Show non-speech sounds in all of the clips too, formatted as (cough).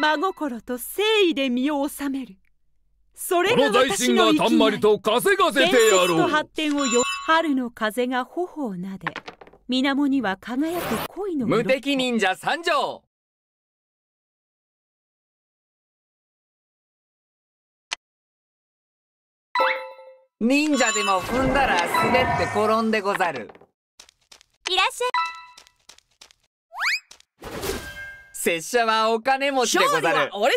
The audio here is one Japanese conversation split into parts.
真心と誠意で身を治めるそれが私の生きがたんまりと稼がせてやろう発展をよ春の風が頬をなで水面には輝く恋の無敵忍者三条忍者でも踏んだら滑って転んでござるいらっしゃい拙者はお金持ちでござる。俺様のものだ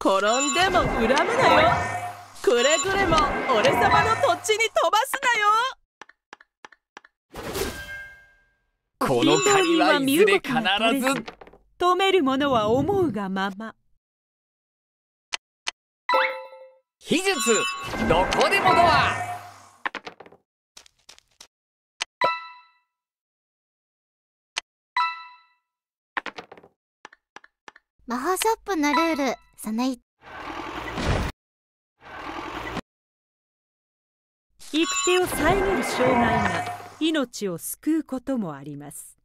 転んでも恨むなよくれぐれも俺様の土地に飛ばすなよこの借はいず必ず止めるものは思うがまま。秘術どこでもドア魔法ショップのルールそのい行く手を遮る障害が命を救うこともあります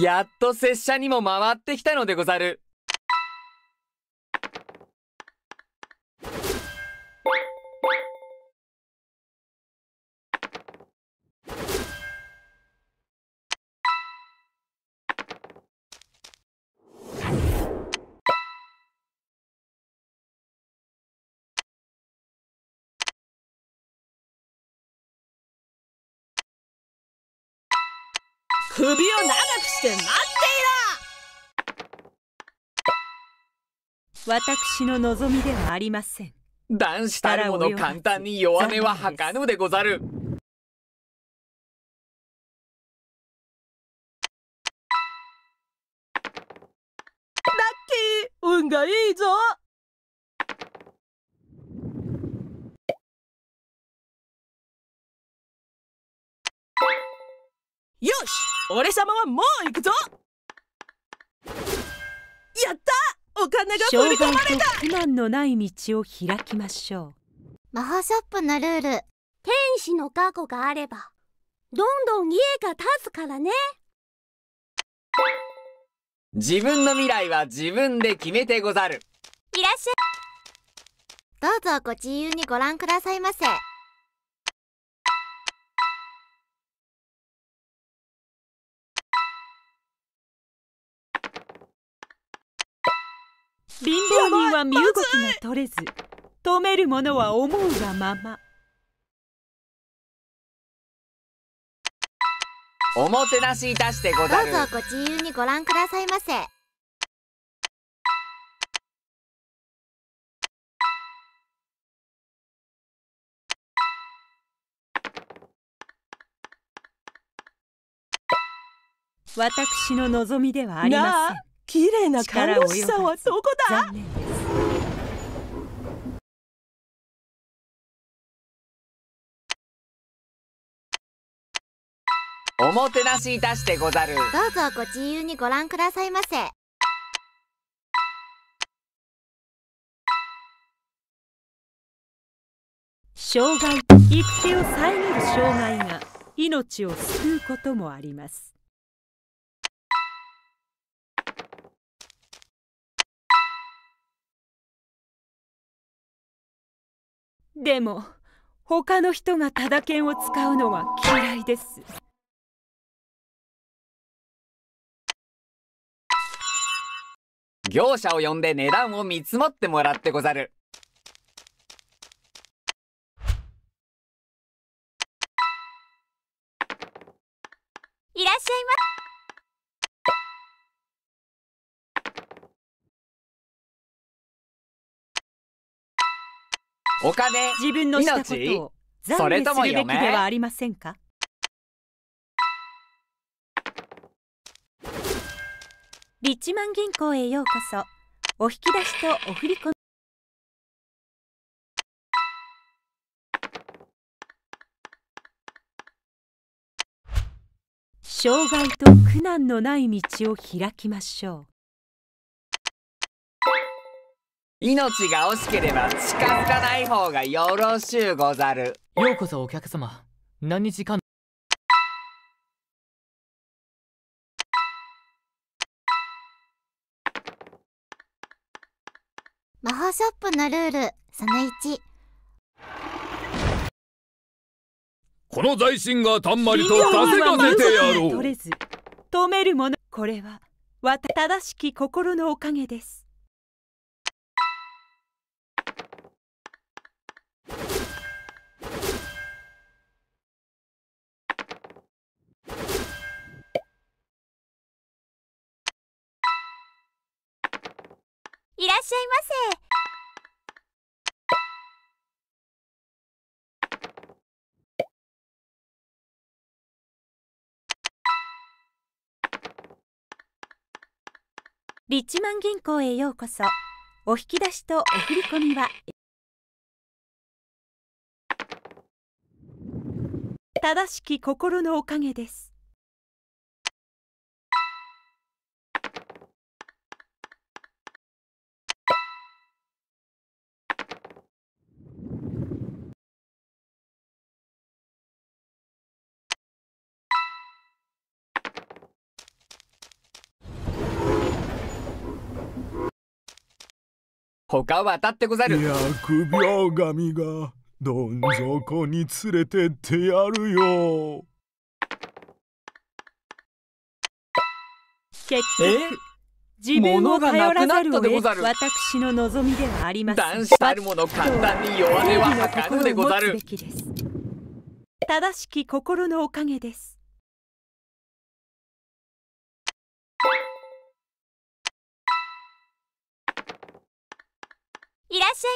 やっと拙者にも回ってきたのでござる首を長くして待っていろ私の望みではありません男子たるもの簡単に弱音は吐かぬでござるラッキー運がいいぞよし俺様はもう行くぞやったお金が振り込まれた障害と苦難のない道を開きましょう魔法ショップのルール天使の過去があればどんどん家が建つからね自分の未来は自分で決めてござるいらっしゃいどうぞご自由にご覧くださいませ。貧乏人は身動きが取れず止める者は思うがままおもてなしいたしてござるどうぞご自由にご覧くださいませ私の望みではありません綺麗な看護師さんはどこだ残念ですおもてなしいたしてござるどうぞご自由にご覧くださいませ障害育成を遮る障害が命を救うこともありますでも他の人がタダ券を使うのは嫌いです業者を呼んで値段を見積もってもらってござるいらっしゃいませお金自分のしたことを懺悔するべきではありませんかリッチマン銀行へようこそお引き出しとお振り込み障害と苦難のない道を開きましょう命が惜しければ近づかない方がよろしゅうござるようこそお客様何日間魔法ショップのルールその1この財神がたんまりと稼がせてやろう止めるものこれはわ正しき心のおかげですませ。リッチマン銀行へようこそお引き出しとお振り込みは正しき心のおかげです他は当たってござる疫病神がどん底に連れてってやるよ結局自分を頼らざるを得私の望みではありません男子たるもの簡単に弱音は吐かぬでござる正しき心のおかげですいらっしゃい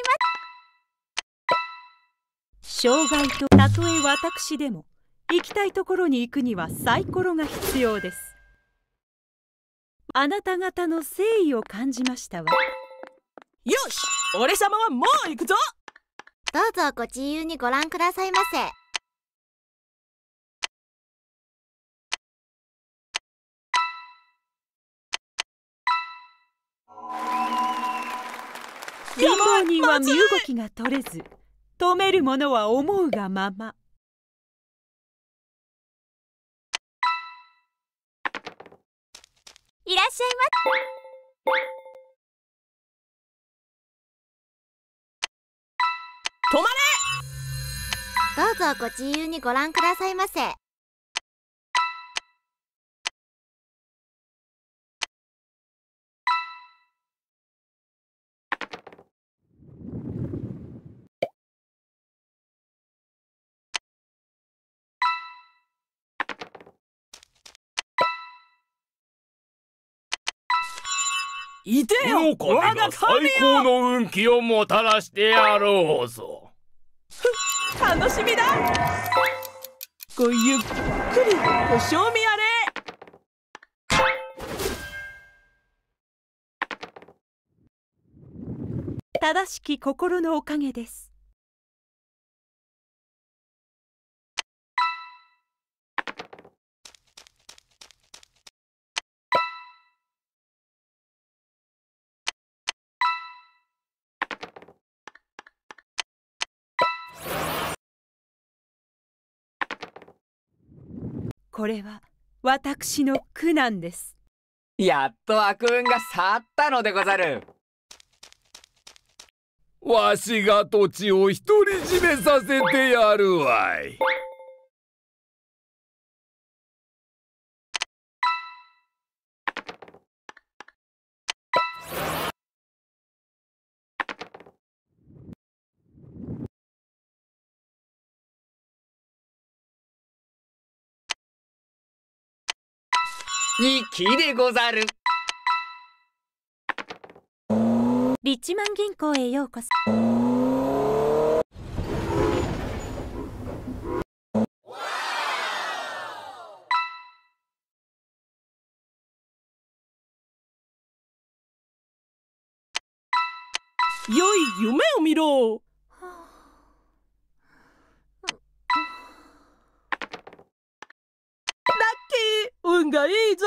ま障害とたとえ私でも行きたいところに行くにはサイコロが必要ですあなた方の誠意を感じましたわよし俺様はもう行くぞどうぞご自由にご覧くださいませあ貧乏人は身動きが取れず止める者は思うがままいらっしゃいませ止まれどうぞご自由にご覧くださいませいてよ我が神最高の運気をもたらしてやろうぞ楽しみだごゆっくりご賞味あれ正しき心のおかげですこれは私の苦難ですやっと悪運が去ったのでござるわしが土地を独り占めさせてやるわい。にきでござるリッチマン銀行へようこそよい夢を見ろ運がいいぞ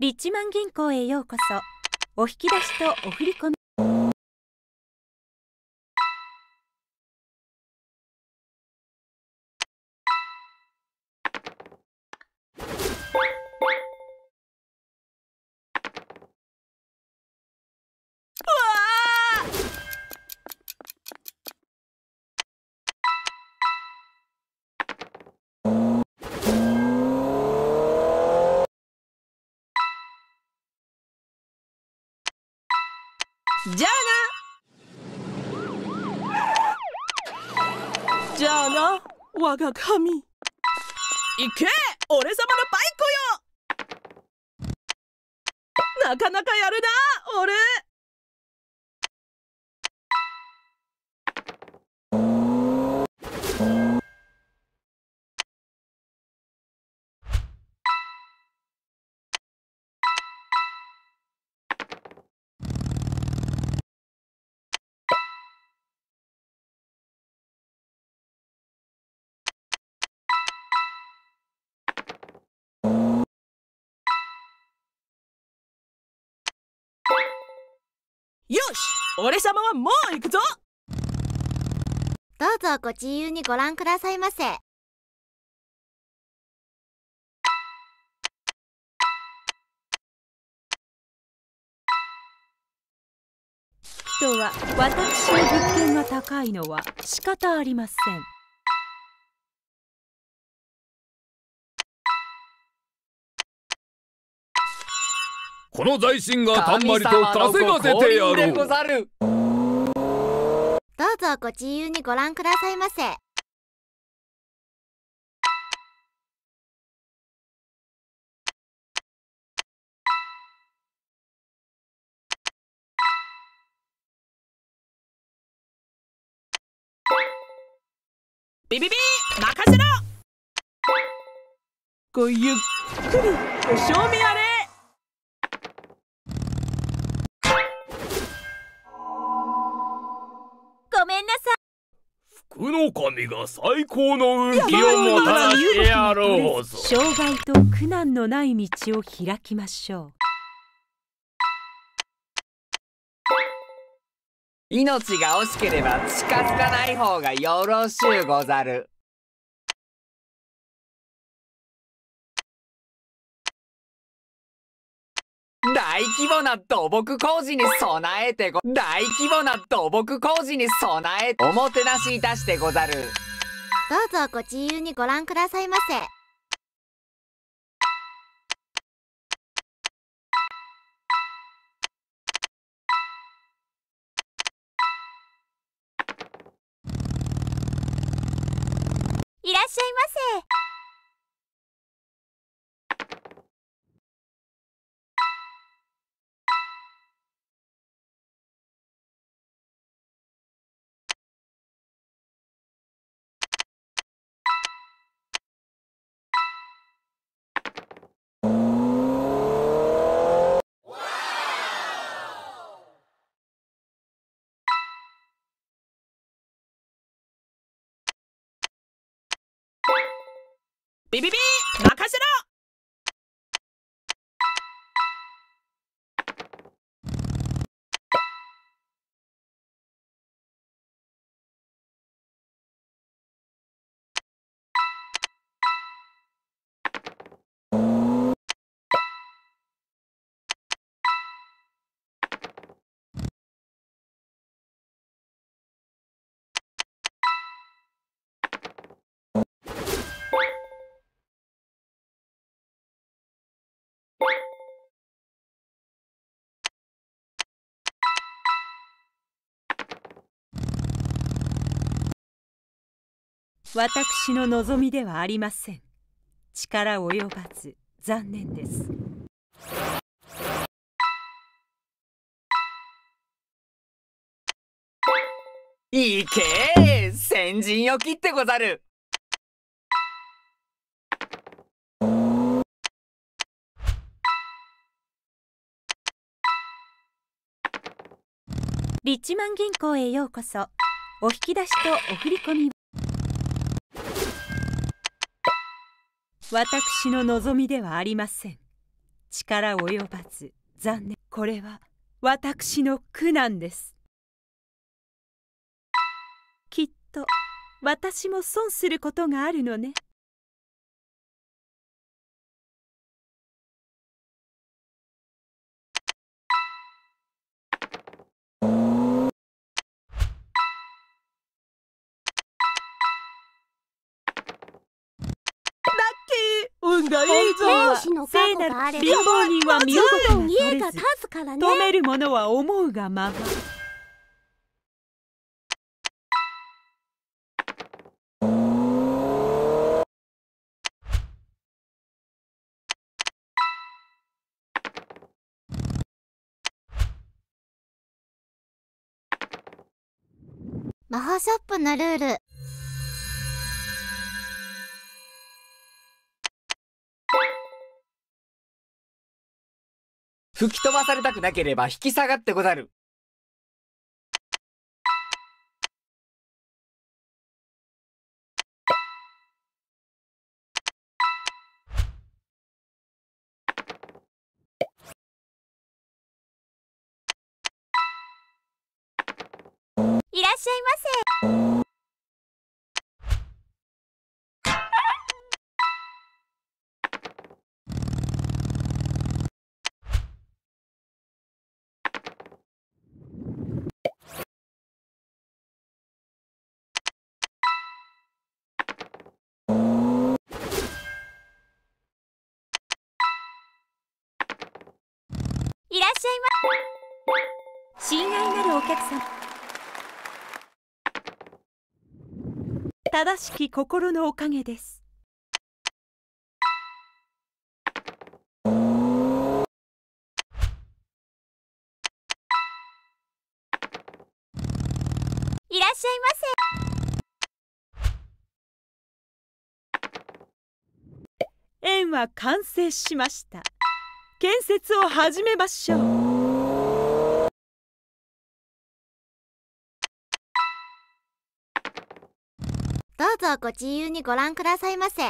リッチマン銀行へようこそお引き出しとお振り込みじゃあなじゃあな我が神行け俺様のパイコよなかなかやるな俺よし俺様はもう行くぞどうぞご自由にご覧くださいませ。人は私の物件が高いのは仕方ありません。この財神がたんまりと稼がせてやろうどうぞご自由にご覧くださいませビビビ任せろごゆっくりお正味あれ福の神が最高の運気をもたらしてやろうぞ障害と苦難のない道を開きましょう命が惜しければ近づかない方がよろしゅうござる。大規模な土木工事に備えてご、大規模な土木工事に備え、おもてなしいたしてござる。どうぞご自由にご覧くださいませ。いらっしゃいませ。beep, beep, beep. 私の望みではありません力及ばず残念です行け先陣よきってござるリッチマン銀行へようこそお引き出しとお振り込み私の望みではありません力及ばず残念これは私の苦難ですきっと私も損することがあるのねだ映像は聖なる貧乏人は身動きも取れず止めるのは思うがまま魔法ショップのルール吹き飛ばされたくなければ引き下がってござる。しゃいま親愛なるお客様正しき心のおかげですらっしゃいませ円は完成しました建設を始めましょうどうぞご自由にご覧くださいませ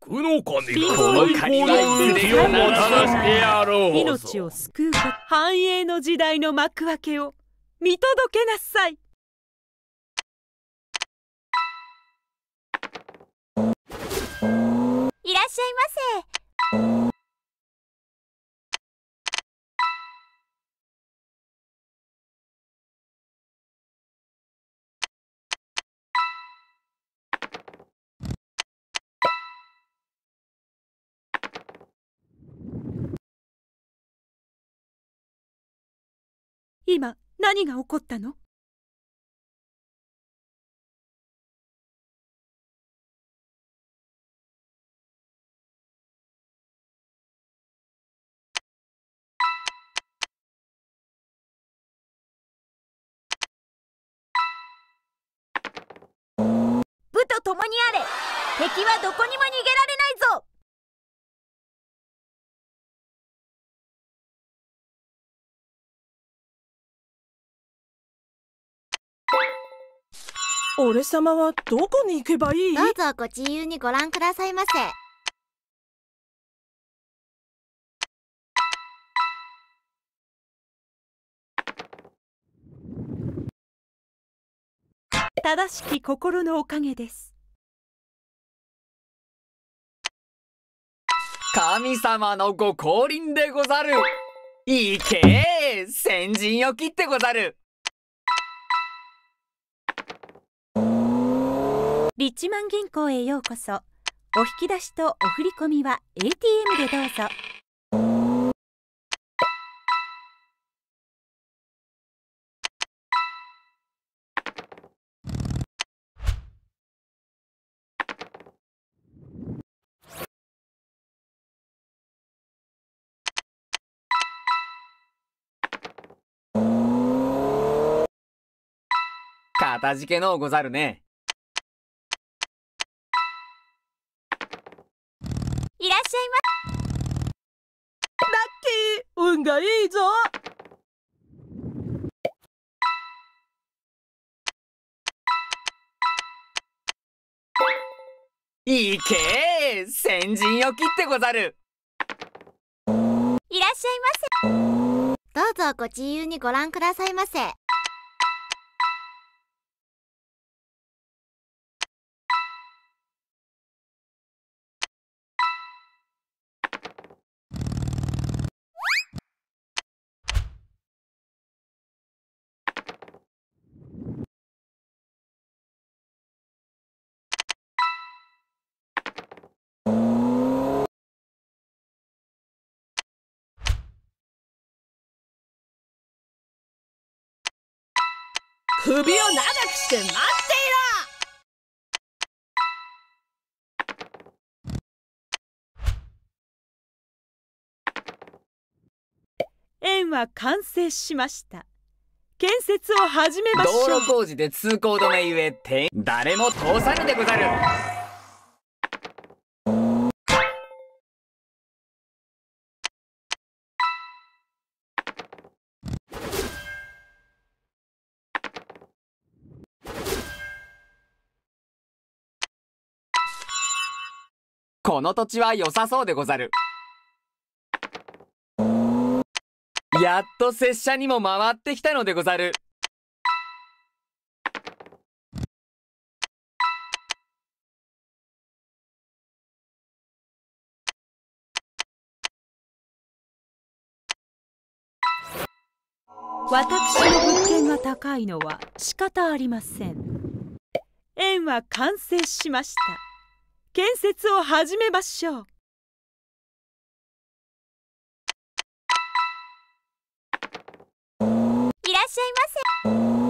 福の神が最高の運気をもたらしてやろう命を救う繁栄の時代の幕開けを見届けなさいいらっしゃいませ今何が起こったの武と共にあれ敵はどこにも俺様はどこに行けばいいどうぞご自由にご覧くださいませ正しき心のおかげです神様のご降臨でござるいけ先陣よきってござるリッチマン銀行へようこそお引き出しとお振り込みは ATM でどうぞかたじけのうござるね。運がいいぞいけ先陣よきってござるいらっしゃいませどうぞご自由にご覧くださいませ首を長くして待っていろ園は完成しました建設を始めましょう道路工事で通行止めゆえ誰も通さぬでござるこの土地は良さそうでござる。やっと拙者にも回ってきたのでござる。私の物件が高いのは仕方ありません。円は完成しました。建設を始めましょういらっしゃいませ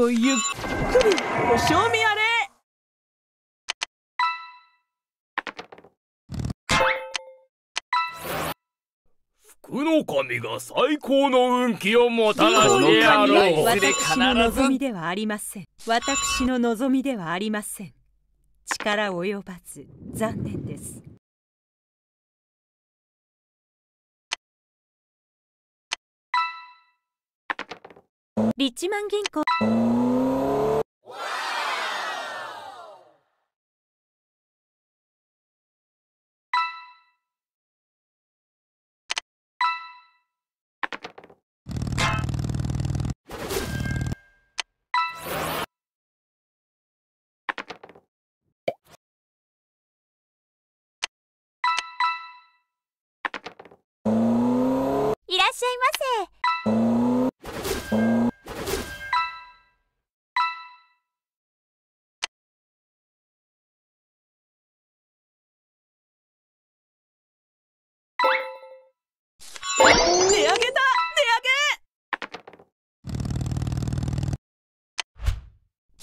ごゆっくりご賞味あれ福の神が最高の運気をもたらしてやろう私の望みではありません私の望みではありません力及ばず残念ですリッチマン銀行いらっしゃいませ。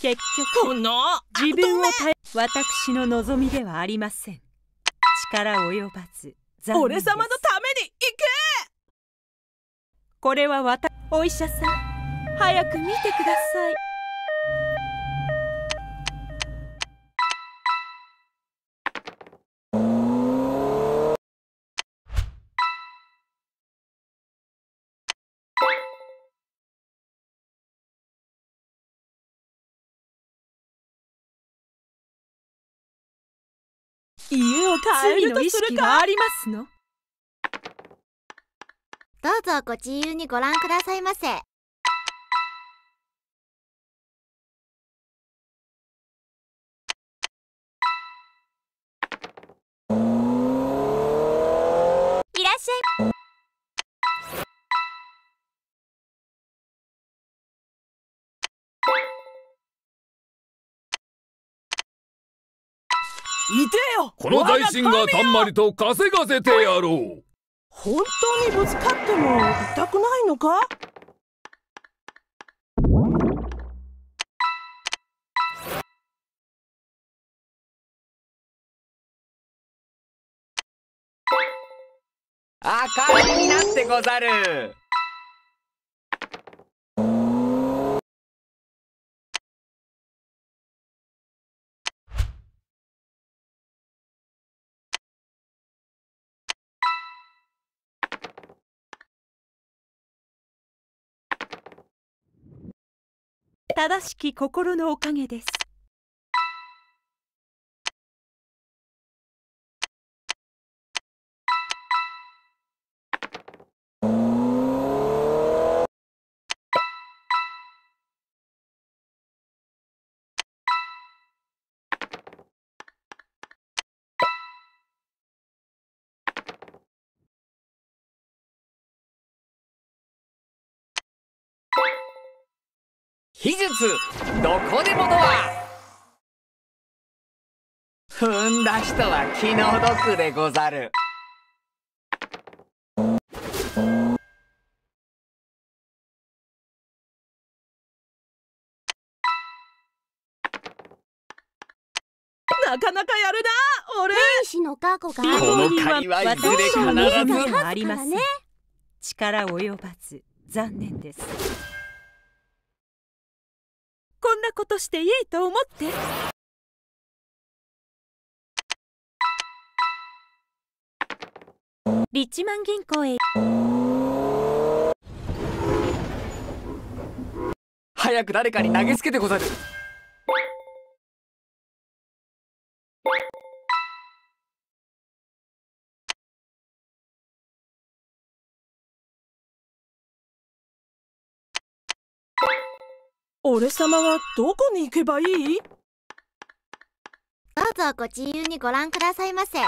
結局自分を耐え私の望みではありません力及ばず俺様のために行けこれは私お医者さん早く見てください家を帰るとするかありますのどうぞご自由にご覧くださいませいらっしゃいいてよこの大神がたんまりと稼がせてやろう本当にぶつかっても痛くないのかあんじになってござる正しき心のおかげです秘術どこでもドア踏んだ人は気の毒でござる。なかなかやるな俺天の過去がこの借りはいずれ必ずあります力及ばず残念ですこんなことしていいと思ってリッチマン銀行へ早く誰かに投げつけてござる俺様はどこに行けばいいどうぞご自由にご覧くださいませ。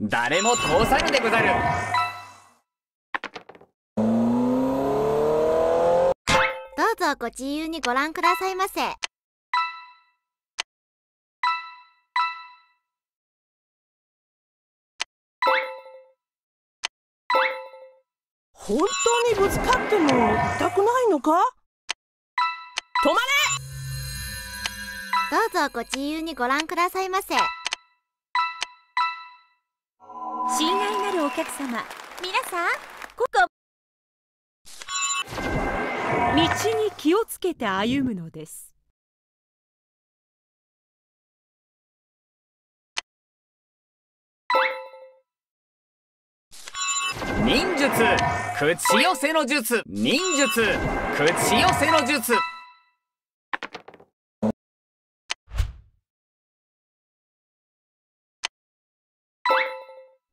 誰も通さぬでござるどうぞご自由にご覧くださいませ。本当にぶつかっても痛くないのか止まれどうぞご自由にご覧くださいませ親愛なるお客様皆さんここ道に気をつけて歩むのです忍術口寄せの術忍術口寄せの術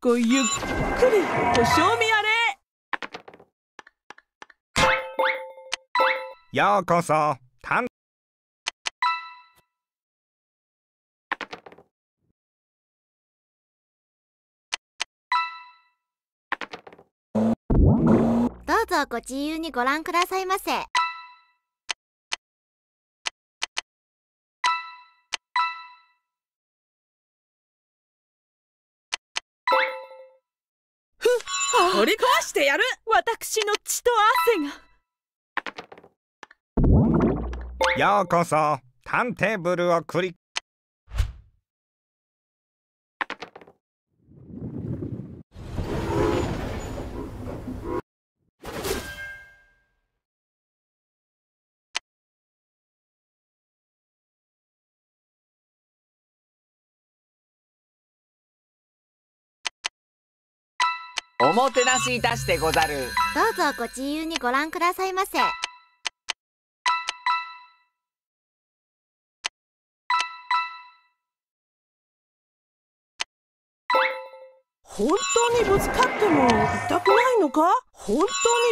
ごゆっくりご賞味あれようこそはご自由にご覧くださいませ。取り壊してやる私の血と汗がようこそ探偵ブルをクリッもてなしいたしてござるどうぞご自由にご覧くださいませ本当にぶつかっても痛くないのか本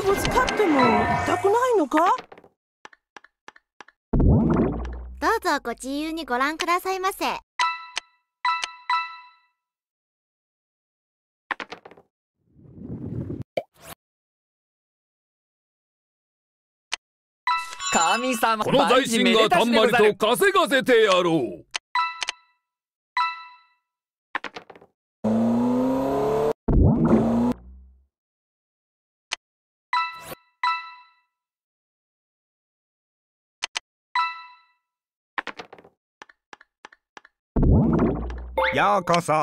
当にぶつかっても痛くないのかどうぞご自由にご覧くださいませ神様この財神がたんまりと稼がせてやろうようこそ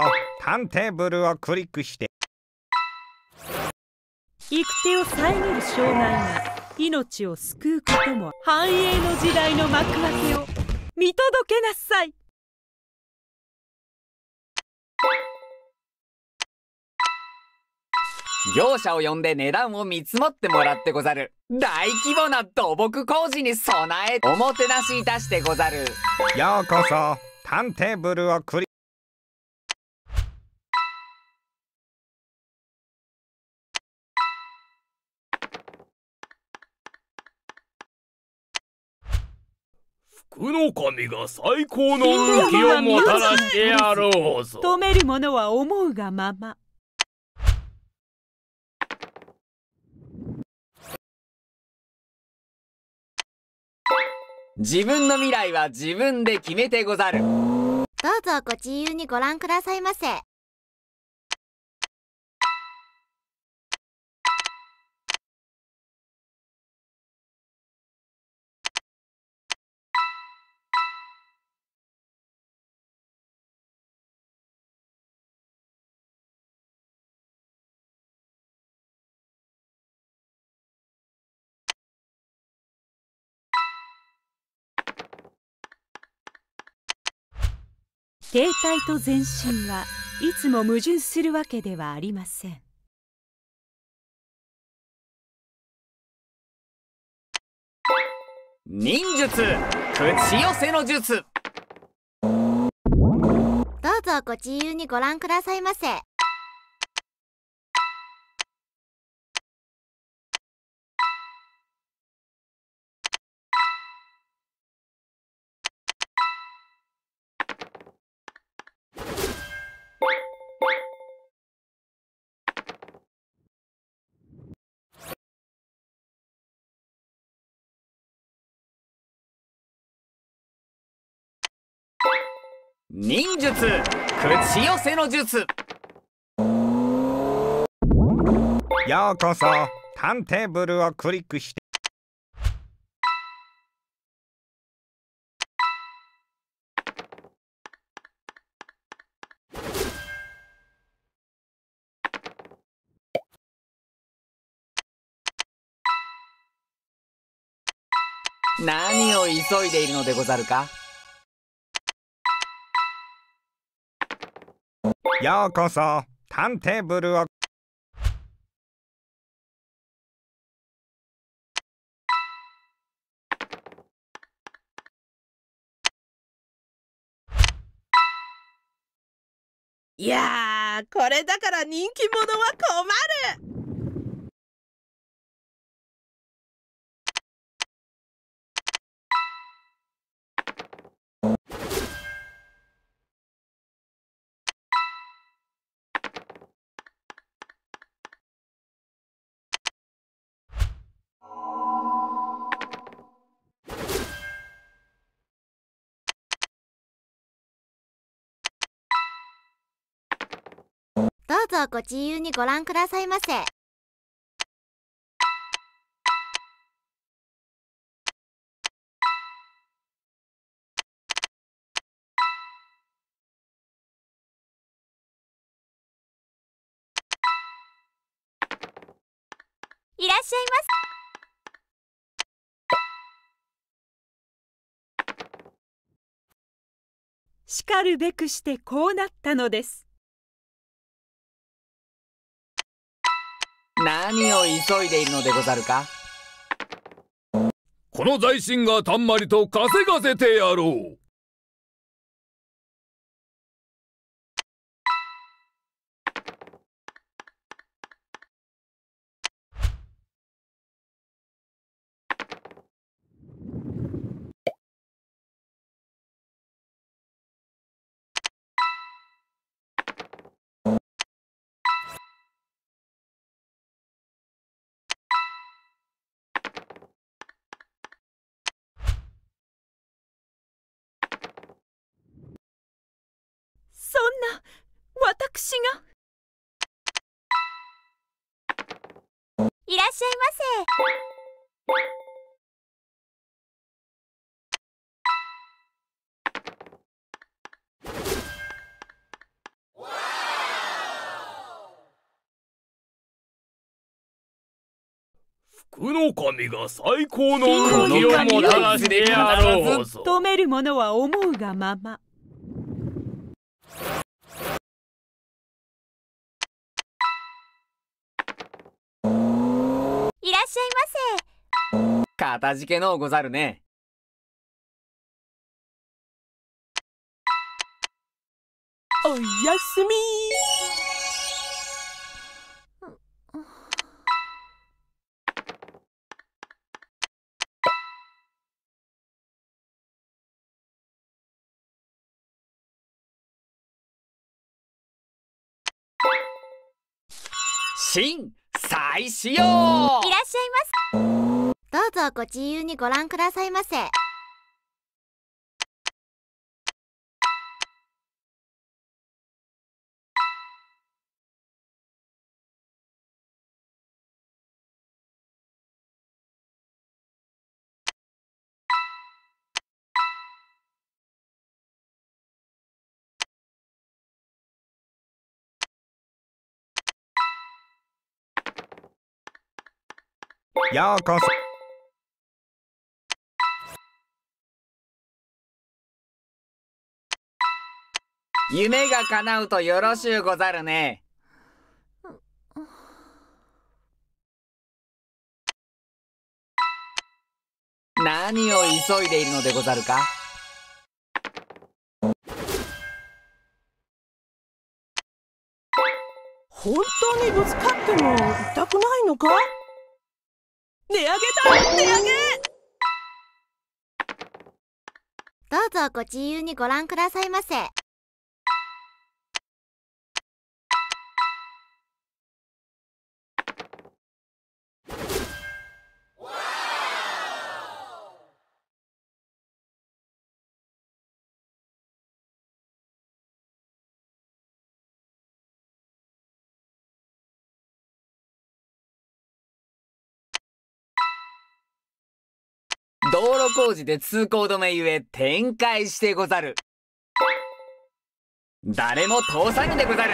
タンテーブルをクリックして行く手を遮る障害が命を救うことも繁栄の時代の幕開けを見届けなさい業者を呼んで値段を見積もってもらってござる大規模な土木工事に備えおもてなしいたしてござるようこそ探偵ブルをクリ福の神が最高の運気をもたらしてやろうぞ止める者は思うがまま自分の未来は自分で決めてござるどうぞご自由にご覧くださいませ停滞と全身はいつも矛盾するわけではありません忍術口寄せの術どうぞご自由にご覧くださいませ忍術口寄せの術ようこそ探偵ブルをクリックして何を急いでいるのでござるかようこそタンテーブルをいやこれだから人気者は困るつをご自由にご覧くださいませ。いらっしゃいます。しかるべくしてこうなったのです。何を急いでいるのでござるかこの財神がたんまりと稼がせてやろうゃいませ。福の神が最高のをもたらしてやろうぞ。止めるは思うがまま。っしゃいませかたじけのうござるねおやすみん。開始よいらっしゃいませどうぞご自由にご覧くださいませようこそ夢が叶うとよろしゅうござるね。何を急いでいるのでござるか本当にぶつかっても痛くないのか値上げだ値上げどうぞご自由にご覧くださいませ道路工事で通行止めゆえ展開してござる誰も通さぬでござる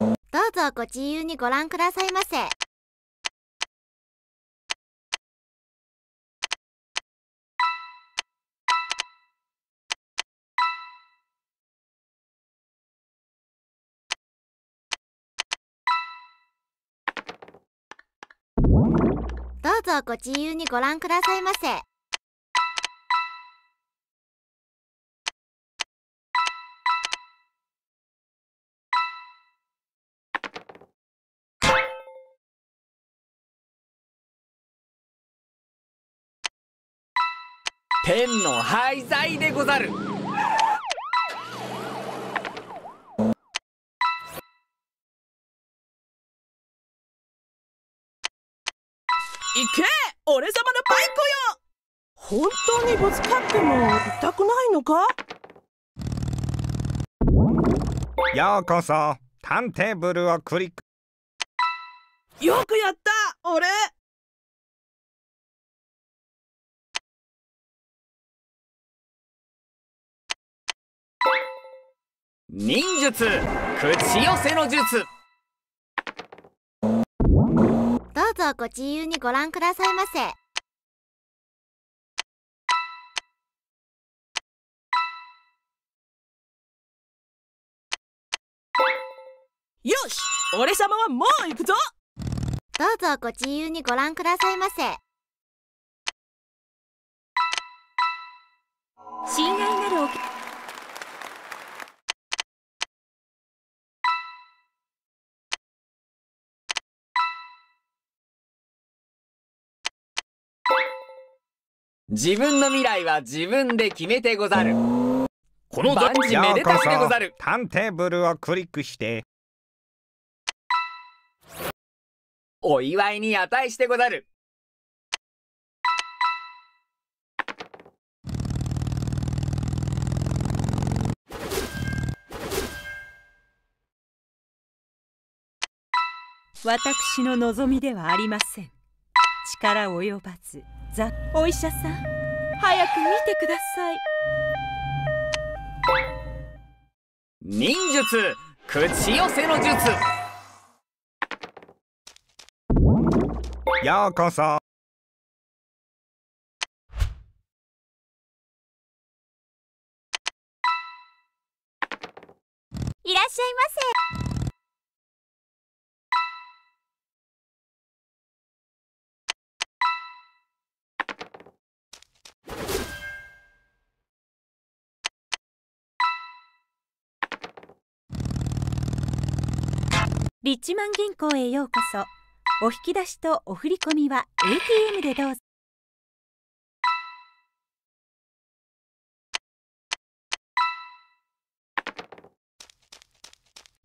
どうぞご自由にご覧くださいませどうのご自由にご覧くださいませ。天の廃材でござる行け俺様のバイクよ本当にぶつかっても痛くないのかようこそ探偵ブルをクリックよくやった俺忍術口寄せの術うぞご自由にご覧くださいませ。よし俺様はもう行くぞどうぞご自由にご覧くださいませ親愛なるお客自分の未来は自分で決めてござるこの雑地めでたしでござるタンテーブルをクリックしてお祝いに値してござる私の望みではありません力及ばず。ざお医者さん早く見てください忍術口寄せの術ようこそリッチマン銀行へようこそお引き出しとお振込は ATM でどうぞ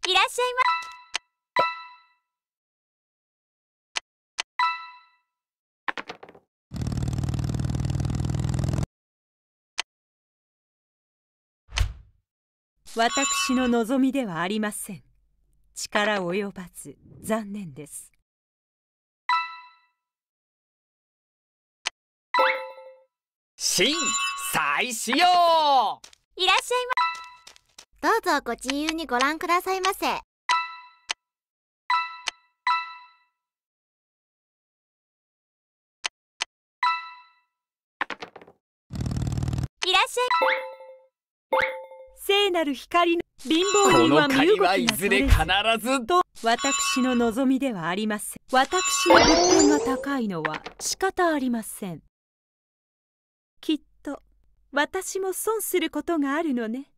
いらっしゃいま私の望みではありません力及ばず残念です新再使用いらっしゃいまどうぞご自由にご覧くださいませいらっしゃい聖なる光の貧乏人は身動きがいずれ必ずと私の望みではありません私の物件が高いのは仕方ありませんきっと私も損することがあるのね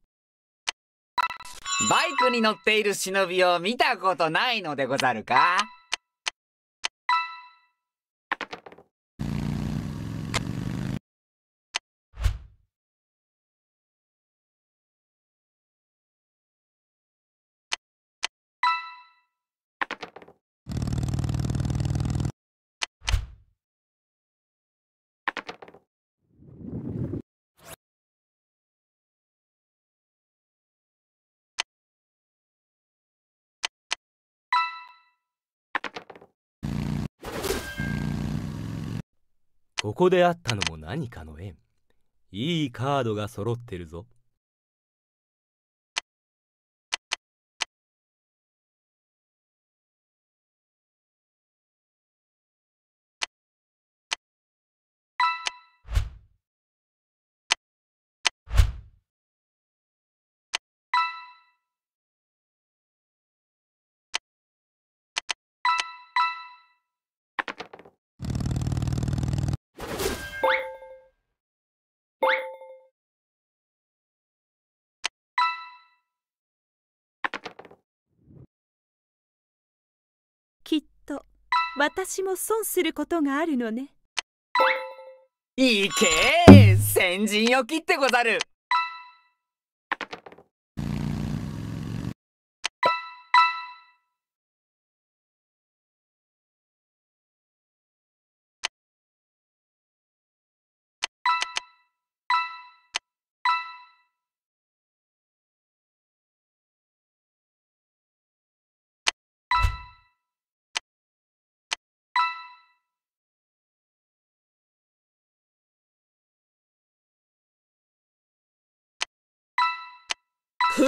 バイクに乗っている忍びを見たことないのでござるかここであったのも何かの縁いいカードが揃ってるぞ私も損することがあるのねいけ先陣よきってござる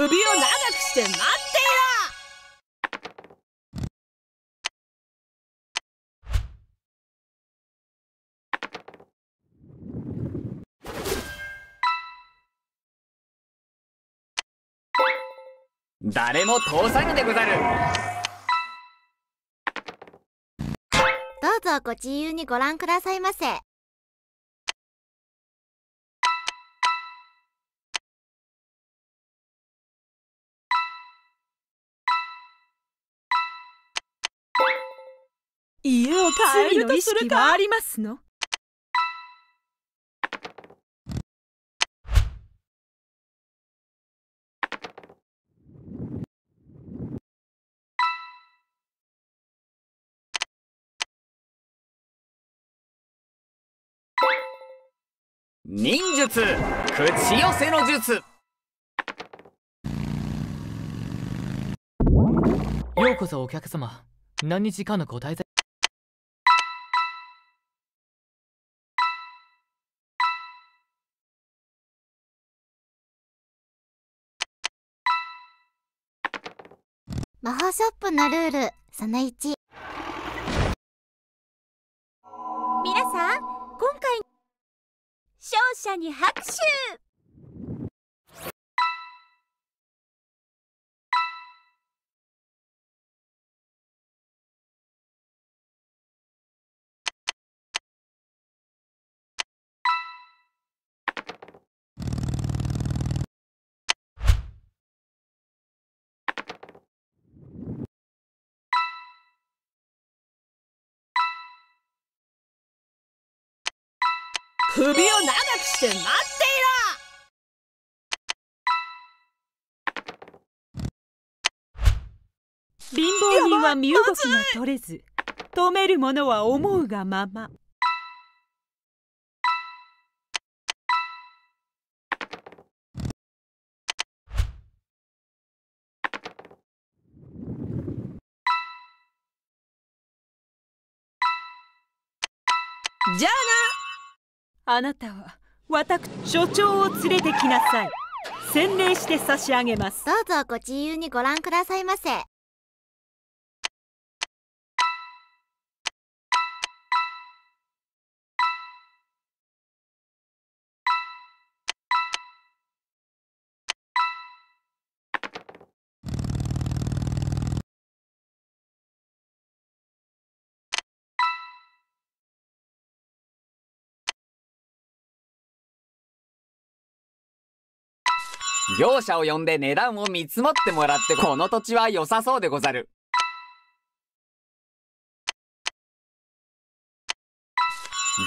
首を長くして待っていろも通さぬでござるどうぞご自由にご覧くださいませ家を変るとするかありますの忍術口寄せの術ようこそお客様何日かのご滞在動ショップのルールその1皆さん今回勝者に拍手首を長くして待っていろ貧乏人は身動きが取れず止める者は思うがままじゃあなあなたは私所長を連れてきなさい洗礼して差し上げますどうぞご自由にご覧くださいませ業者を呼んで値段を見積もってもらってこの土地は良さそうでござる。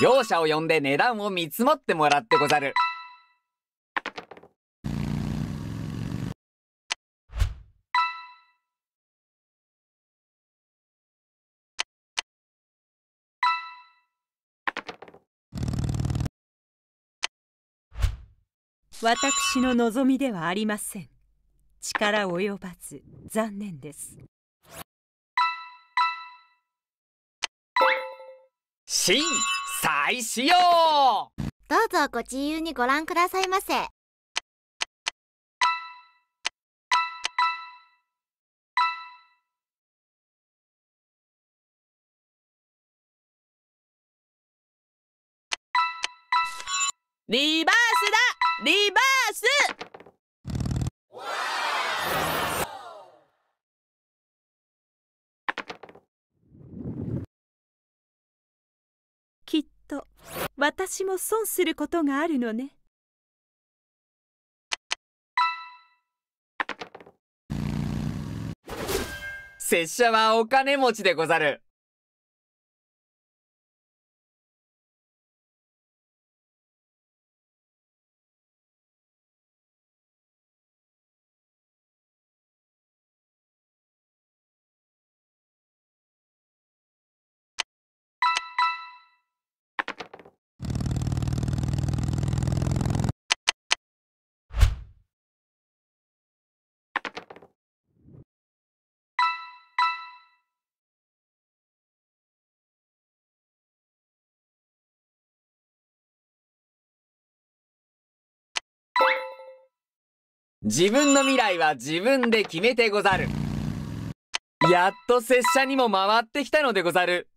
業者を呼んで値段を見積もってもらってござる。私の望みではありません力及ばず残念です新再使用どうぞご自由にご覧くださいませリバイリバースきっと私も損することがあるのね。拙者はお金持ちでござる。自分の未来は自分で決めてござる。やっと拙者にも回ってきたのでござる。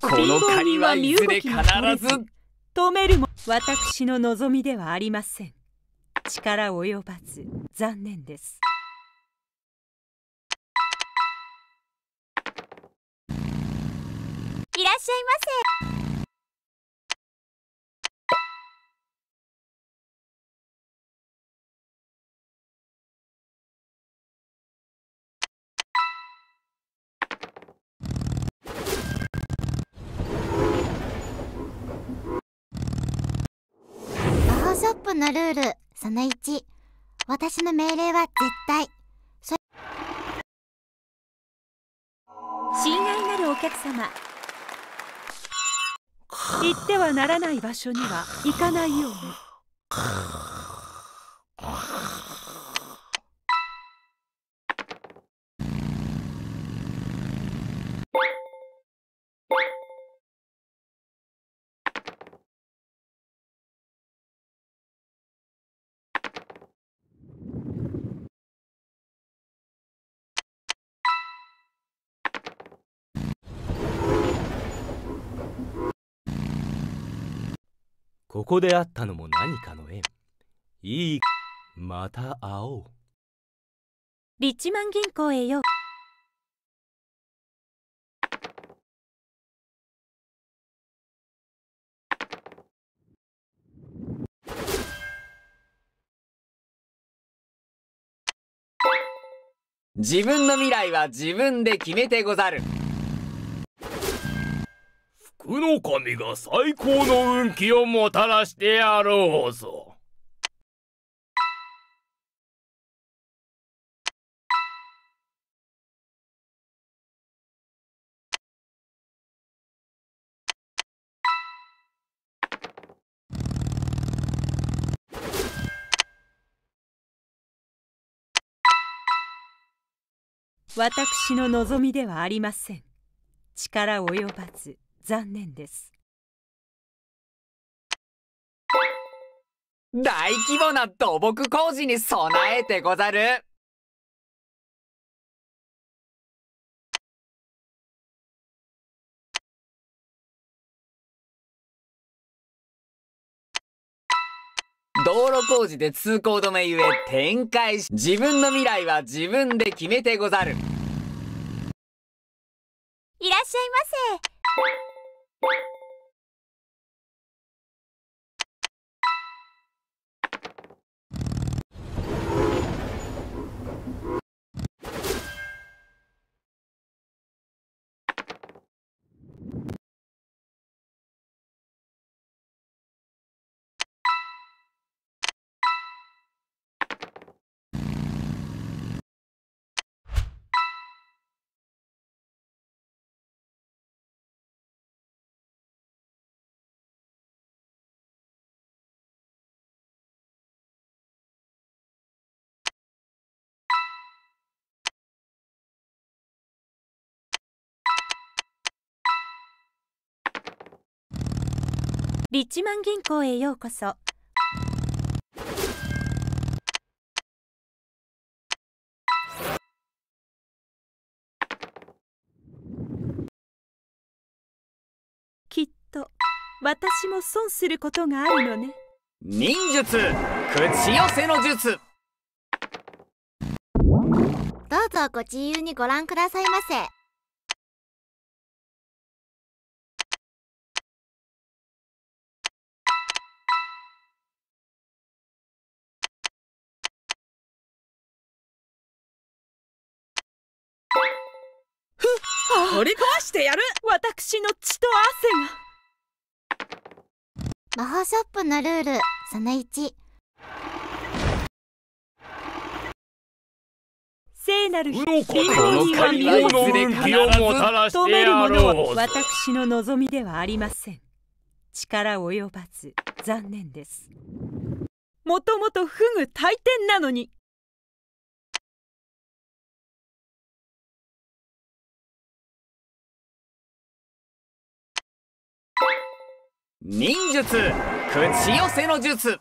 この借りはいずれ必ず止めるも私の望みではありません力及ばず残念ですいらっしゃいませ。ショップのルールその1私の命令は絶対親愛なるお客様行ってはならない場所には行かないように。(laughs) ここであったのも何かの縁いいまた会おうリッチマン銀行へよう自分の未来は自分で決めてござる。福の神が最高の運気をもたらしてやろうぞ。私の望みではありません力及ばず残念です大規模な土木工事に備えてござる道路工事で通行止めゆえ展開し自分の未来は自分で決めてござるいらっしゃいませ you リッチマン銀行へようこそきっと私も損することがあるのね忍術口寄せの術どうぞご自由にご覧くださいませ取り壊してやる私の血と汗が魔法ショップのルールその1聖なる日々には身を止めるものは私の望みではありません力及ばず残念ですもともとフグ大天なのに忍術口寄せの術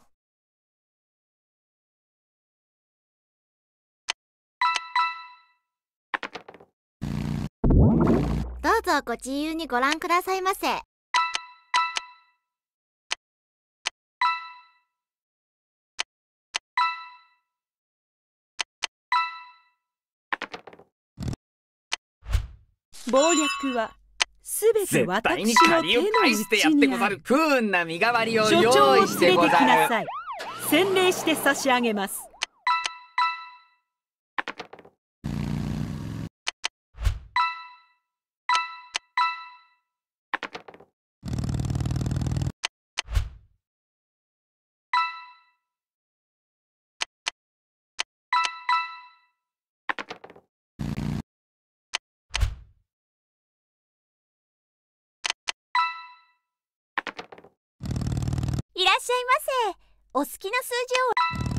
どうぞご自由にご覧くださいませ暴力はすべて私の手の内にある不運な身代わりを用意してござる所長を連れてきなさい洗礼して差し上げますいらっしゃいませお好きな数字を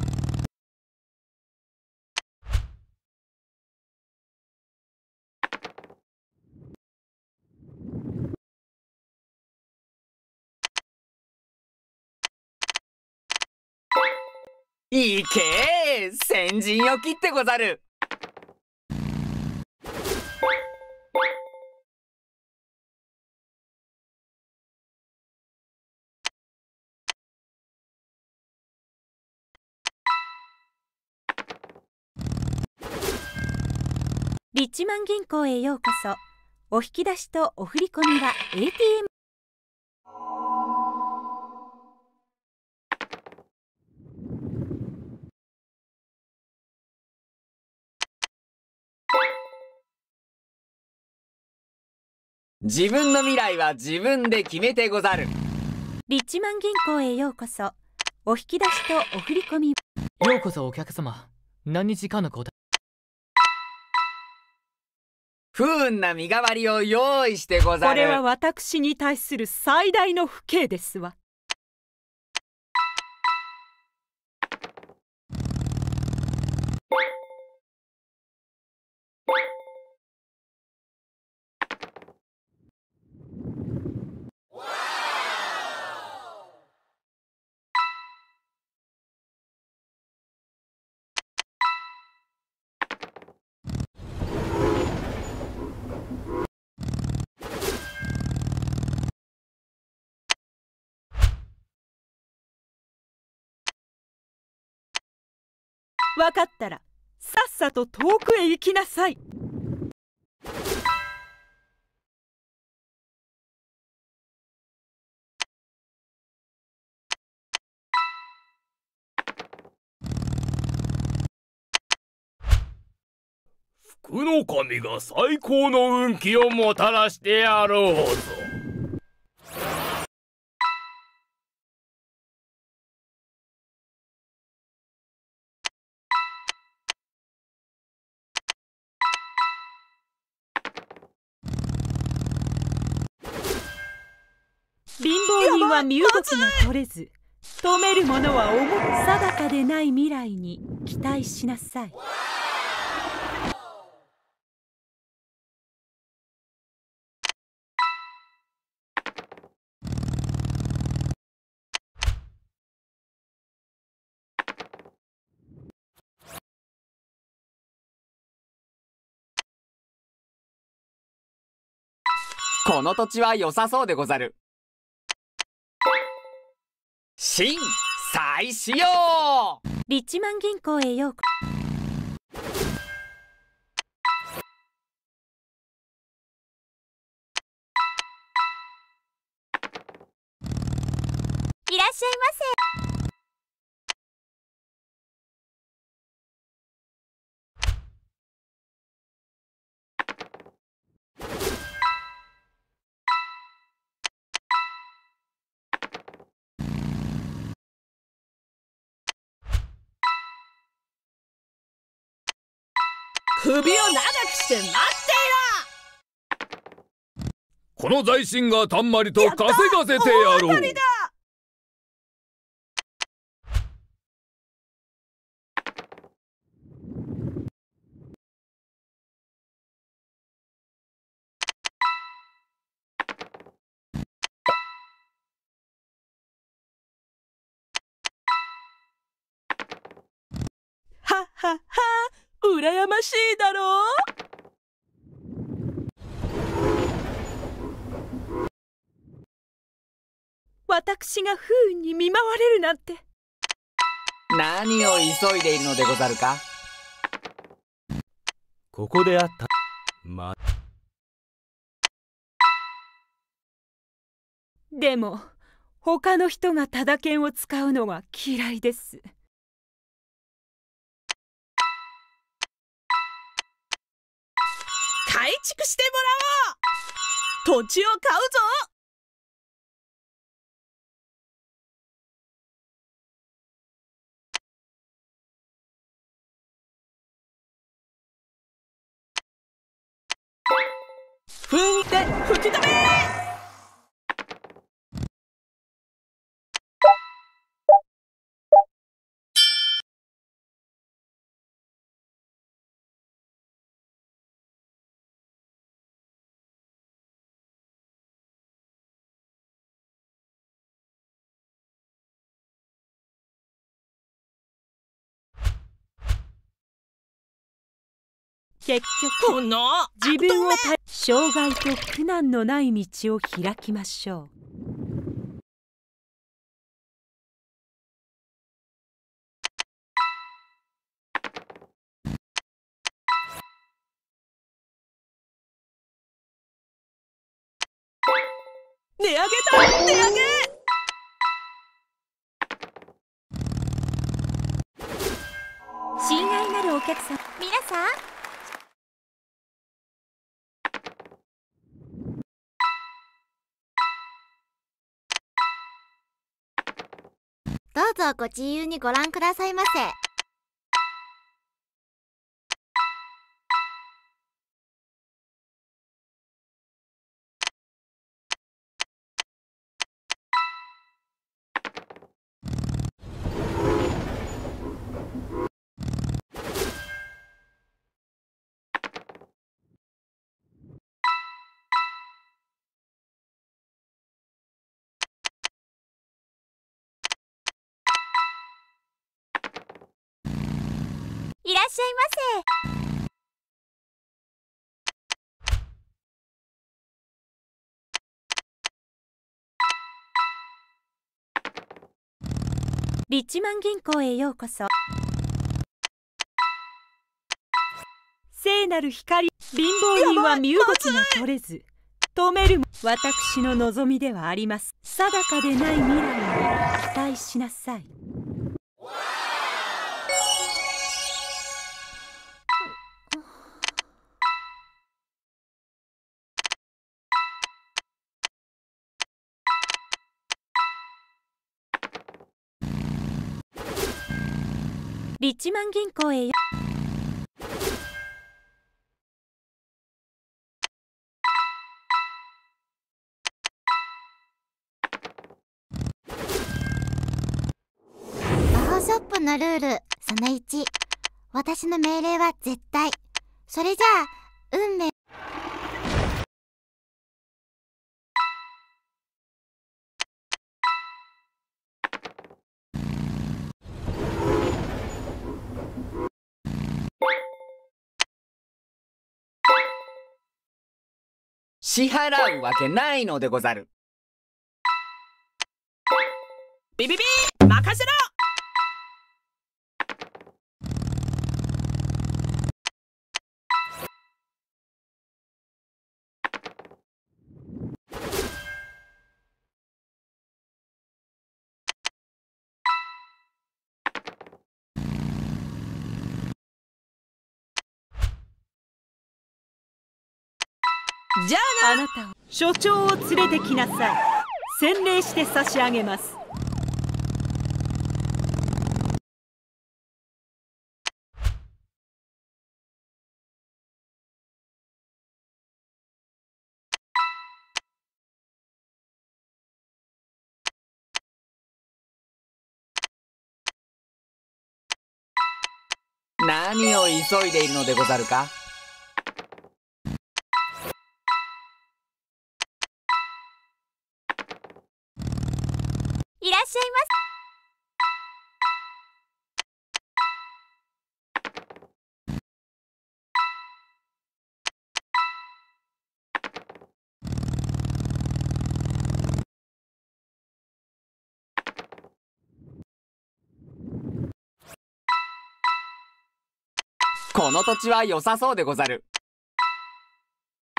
行け先陣を切ってござるリッチマン銀行へようこそお引き出しとお振り込みは ATM 自分の未来は自分で決めてござるリッチマン銀行へようこそお引き出しとお振り込みようこそお客様何日かのご不運な身代わりを用意してござるこれは私に対する最大の不敬ですわ分かったらさっさと遠くへ行きなさい福の神が最高の運気をもたらしてやろうぞ。は身動きが取れず止めるは定かでない未来に期待しなさいこの土地は良さそうでござる。新再使用リッチマン銀行へようこいらっしゃいませ首を長くして待っていろこの財神がたんまりと稼がせてやろうはっはっは羨ましいだろう私が不運に見舞われるなんて何を急いでいるのでござるかここであったまでも他の人がただ剣を使うのは嫌いです築してもらおう土地を買うぞ踏んで吹き止め結局自分を障害と苦難のない道を開きましょう。値上げだ値上げ親愛なるお客様皆さんどうぞご自由にご覧くださいませ。いらっしゃいませ。リッチマン銀行へようこそ聖なる光貧乏人は身動きが取れず止めるも私の望みではあります定かでない未来に期待しなさいリッチマン銀行へよバーショップのルールその1私の命令は絶対それじゃあ運命支払うわけないのでござるビビビ任せろじゃあなあなたを所長を連れてきなさい洗礼して差し上げます何を急いでいるのでござるかこの土地は良さそうでござる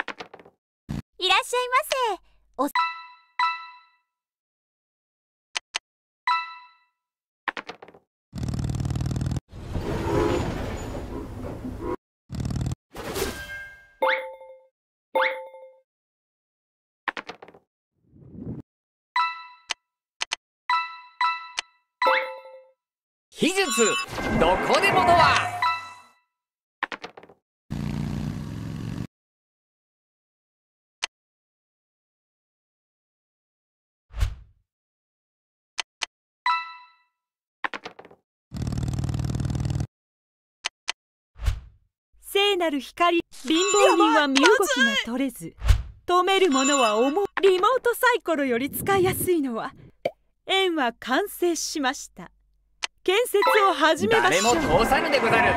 いらっしゃいませおっ秘術どこでもドア聖なる光貧乏人は身動きが取れず止めるものは重リモートサイコロより使いやすいのは円は完成しました建設を始めましょう誰も通さぬでござるいらっ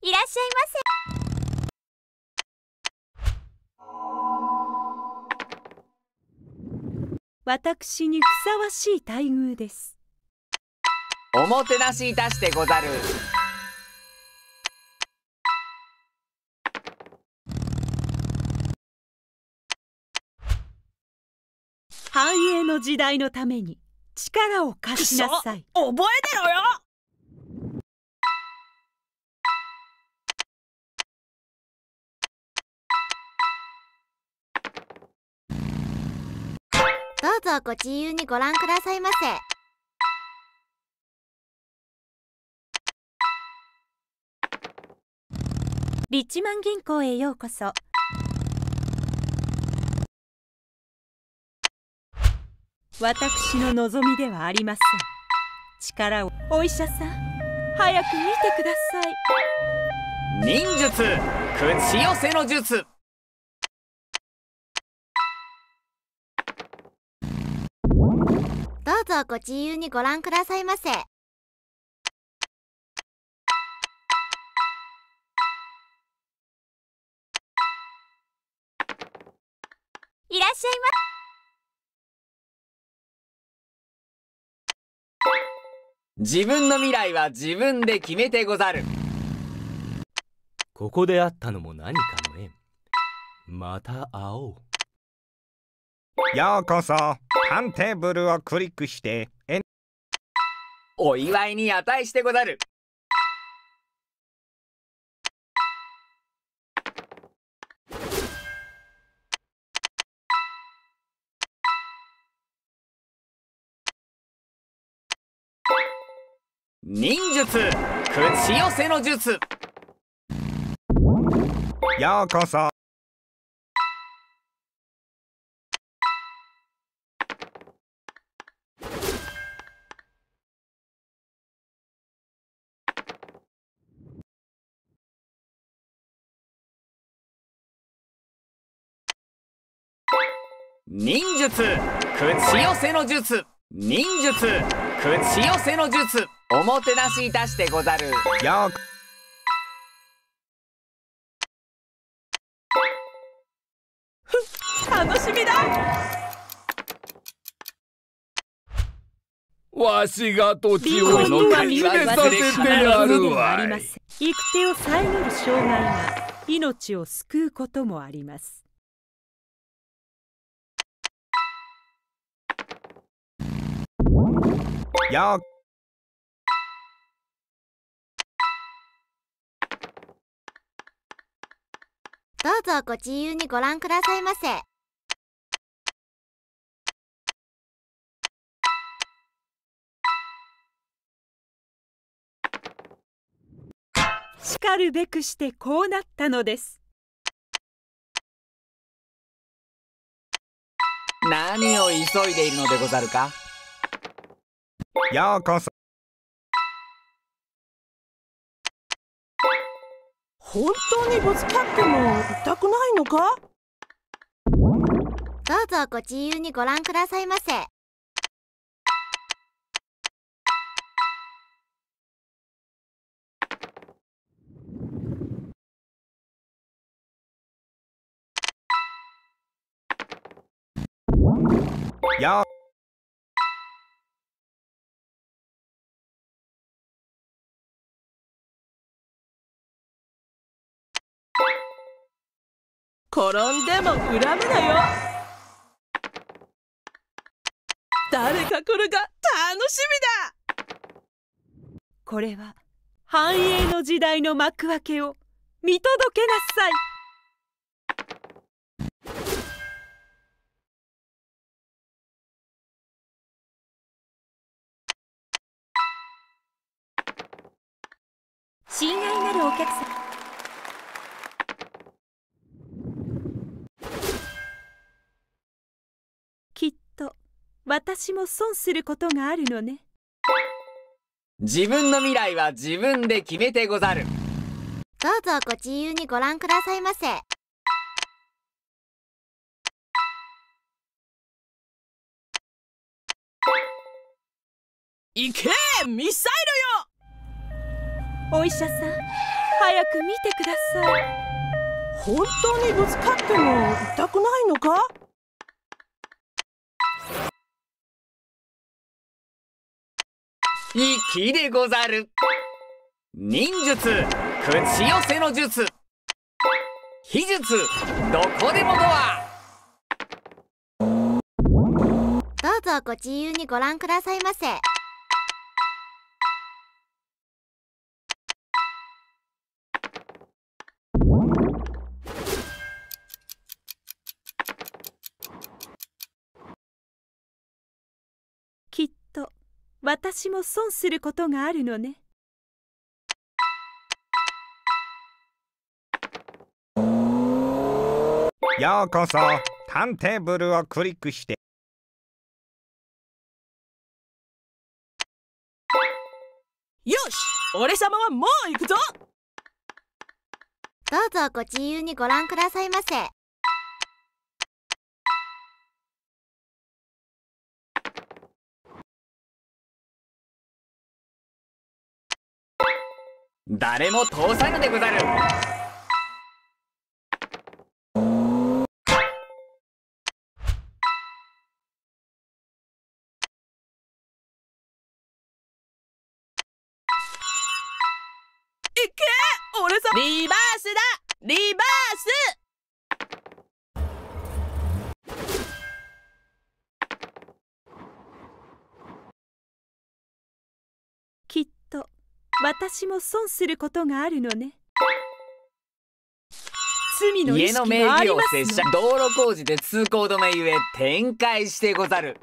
しゃいませ私にふさわしい待遇ですおもてなしいたしてござる繁栄の時代のために力を貸しなさい覚えてろよどうぞご自由にご覧くださいませリッチマン銀行へようこそ私の望みではありません力をお医者さん早く見てください忍術口寄せの術どうぞご自由にご覧くださいませいらっしゃいませ自分の未来は自分で決めてござるここであったのも何かの縁また会おうようこそパンテーブルをクリックしてお祝いに値してござる忍術口寄せの術ようこそ忍術口寄せの術忍術口寄せの術おもてなしいたしてござるよ楽しみだわしが土地を決めさせてやるわ行く手を遮る障害が命を救うこともありますよっどうぞご自由にご覧くださいませしかるべくしてこうなったのです何を急いでいるのでござるかようこそ本当にぶつかっても痛くないのかどうぞご自由にご覧くださいませ転んでも恨むなよ誰か来るか楽しみだこれは繁栄の時代の幕開けを見届けなさい親愛なるお客様私も損することがあるのね自分の未来は自分で決めてござるどうぞご自由にご覧くださいませ行けミサイルよお医者さん早く見てください本当にぶつかっても痛くないのかきでござる忍術口寄せの術秘術どこでもドアどうぞご自由にご覧くださいませ。私も損することがあるのね。ようこそ探偵ブルをクリックしてよし俺様はもう行くぞどうぞご自由にご覧くださいませ誰も通さぬでござる私も損することがあるのね罪の意識がありますの道路工事で通行止めゆえ展開してござる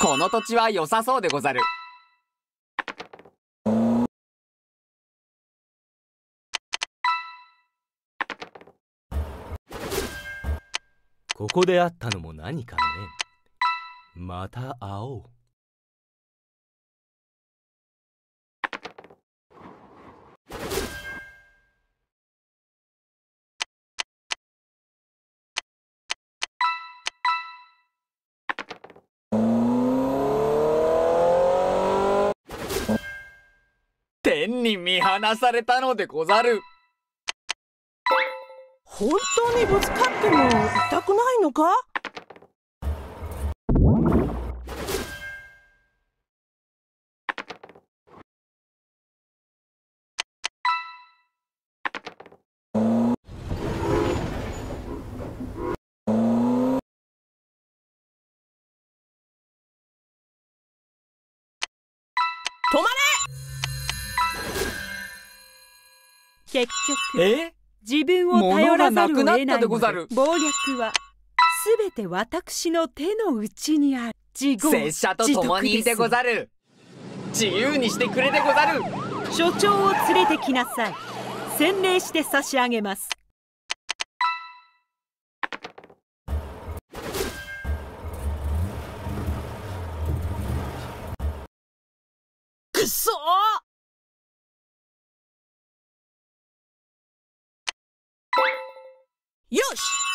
この土地は良さそうでござる。ここで会ったのも何かのねまた会おう天に見放されたのでござる本当にぶつかっても痛くないのか止まれ結局え自分を頼らざるを得ないの暴力はすべて私の手の内にある自業拙者と共にでござる自由にしてくれでござる所長を連れてきなさい洗礼して差し上げます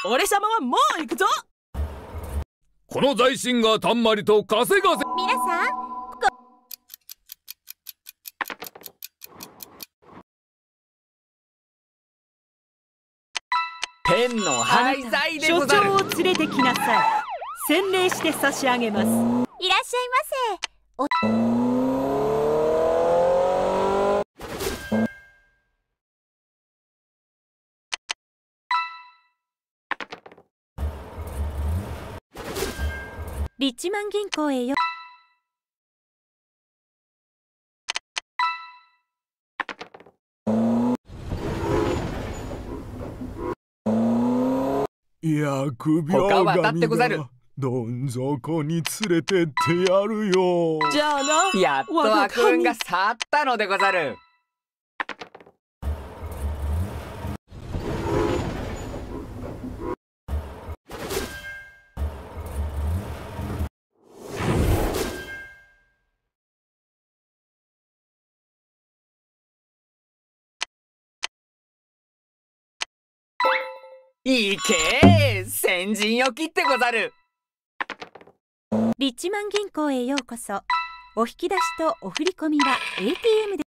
俺様はもう行くぞこの財神がたんまりと稼がせ皆さん天の廃材でござる所長を連れてきなさい洗礼して差し上げますいらっしゃいませリッチマン銀行へよいや首他は当たってござるどん底に連れてってやるよじゃあなやっと悪運が去ったのでござるいけ先陣を切ってござるリッチマン銀行へようこそお引き出しとお振り込みは ATM で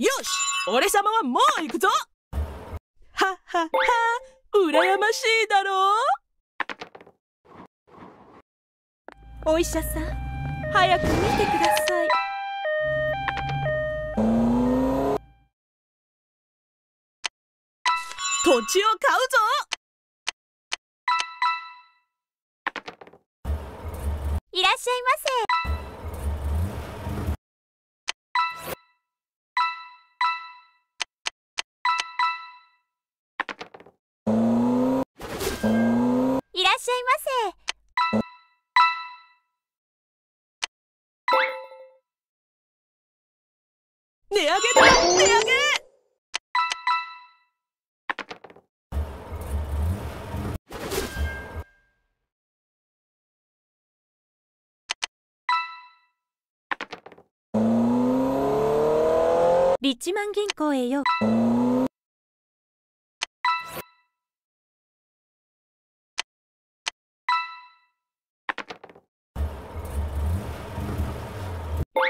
よし俺様はもう行くぞはっはっは羨ましいだろうお医者さん早く見てください土地を買うぞいらっしゃいませっしゃいませ。リッチマン銀行へよう。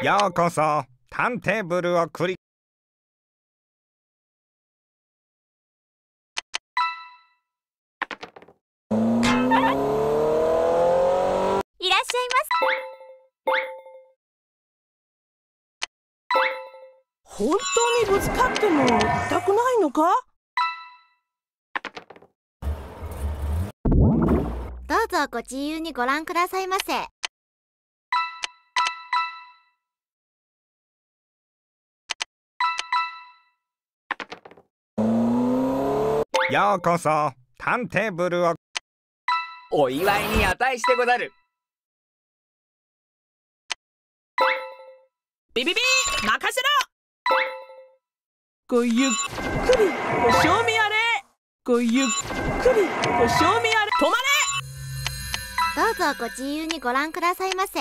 ようこそタンテーブルをクリいらっしゃいます本当にぶつかっても痛くないのかどうぞご自由にご覧くださいませ。ようこそ探偵ブルをお祝いに値してござるビビビ任せろごゆっくりご賞味あれごゆっくりご賞味あれ止まれどうぞご自由にご覧くださいませ。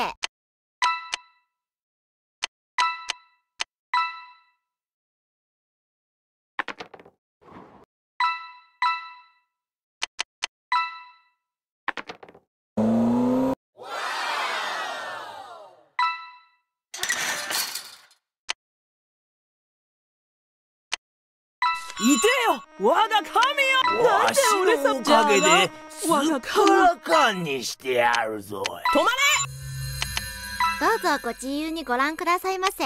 よ我が神よわしのおかげですっからかんにしてやるぞ止まれどうぞご自由にご覧くださいませ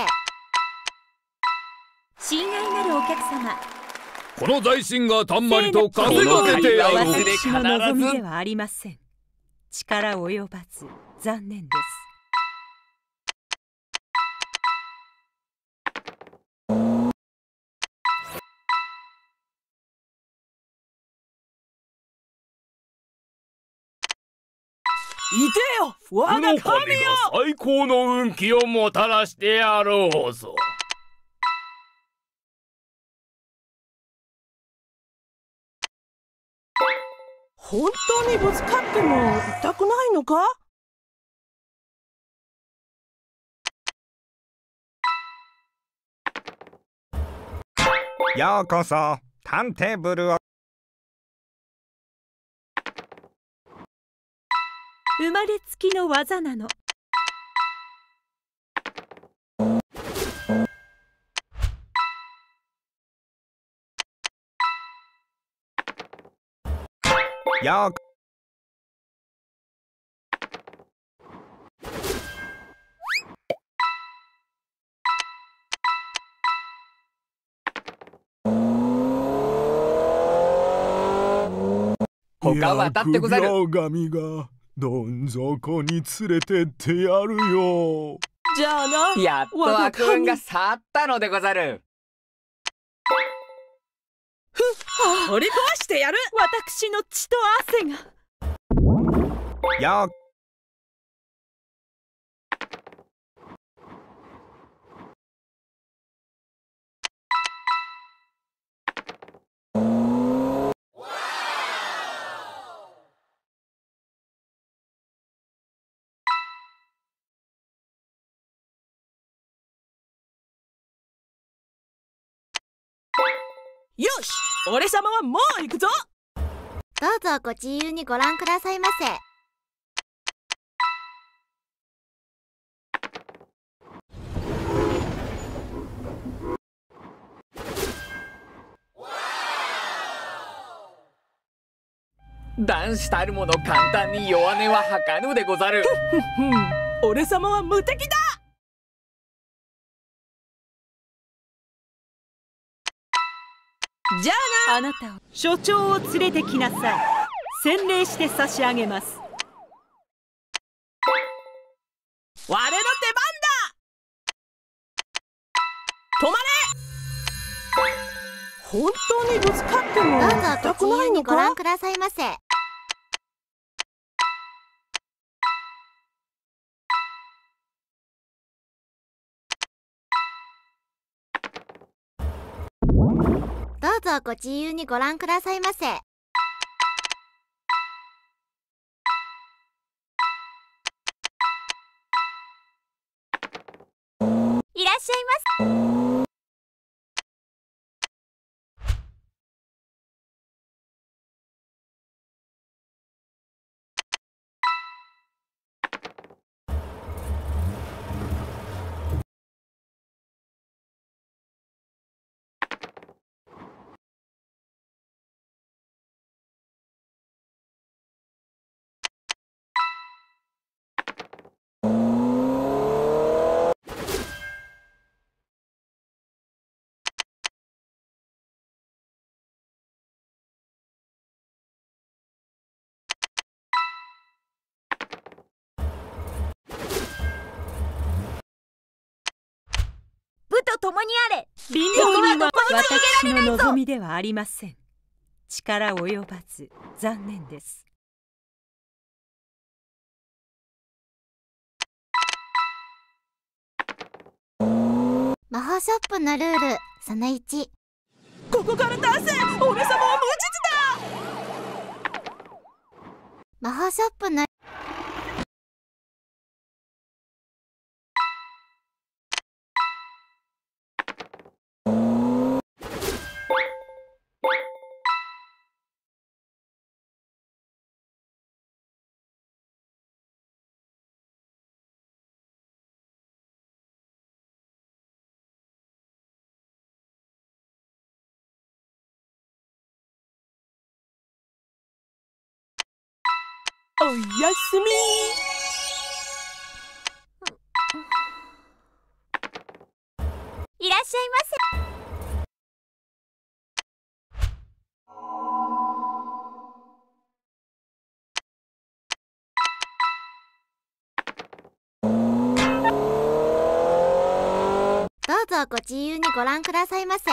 親愛なるお客様この大神がたんまりと稼がせてや私の望みではありません力及ばず残念ですいてよ我が神よ最高の運気をもたらしてやろうぞ本当にぶつかっても痛くないのかようこそ探偵ブルを生まれつきの技なのよく他は当たってござる。どん底に連れてってやるよじゃあなやっとあくんが去ったのでござるふっ取り壊してやる私の血と汗がよ俺様はもう行くぞどうぞご自由にご覧くださいませ男子たるもの簡単に弱音は吐かぬでござる俺様は無敵だじゃあなあなたを所長を連れてきなさい洗礼して差し上げます我の出番だ止まれ本当にぶつかってもどくないのかご覧くださいませぞご自由にご覧くださいませ。いらっしゃいませ。あれ貧乏人は私の望みではありません力及ばず残念です魔法ショップのルールその1ここから出せ俺様は無実だ魔法ショップのおやすみいらっしゃいませどうぞご自由にご覧くださいませ。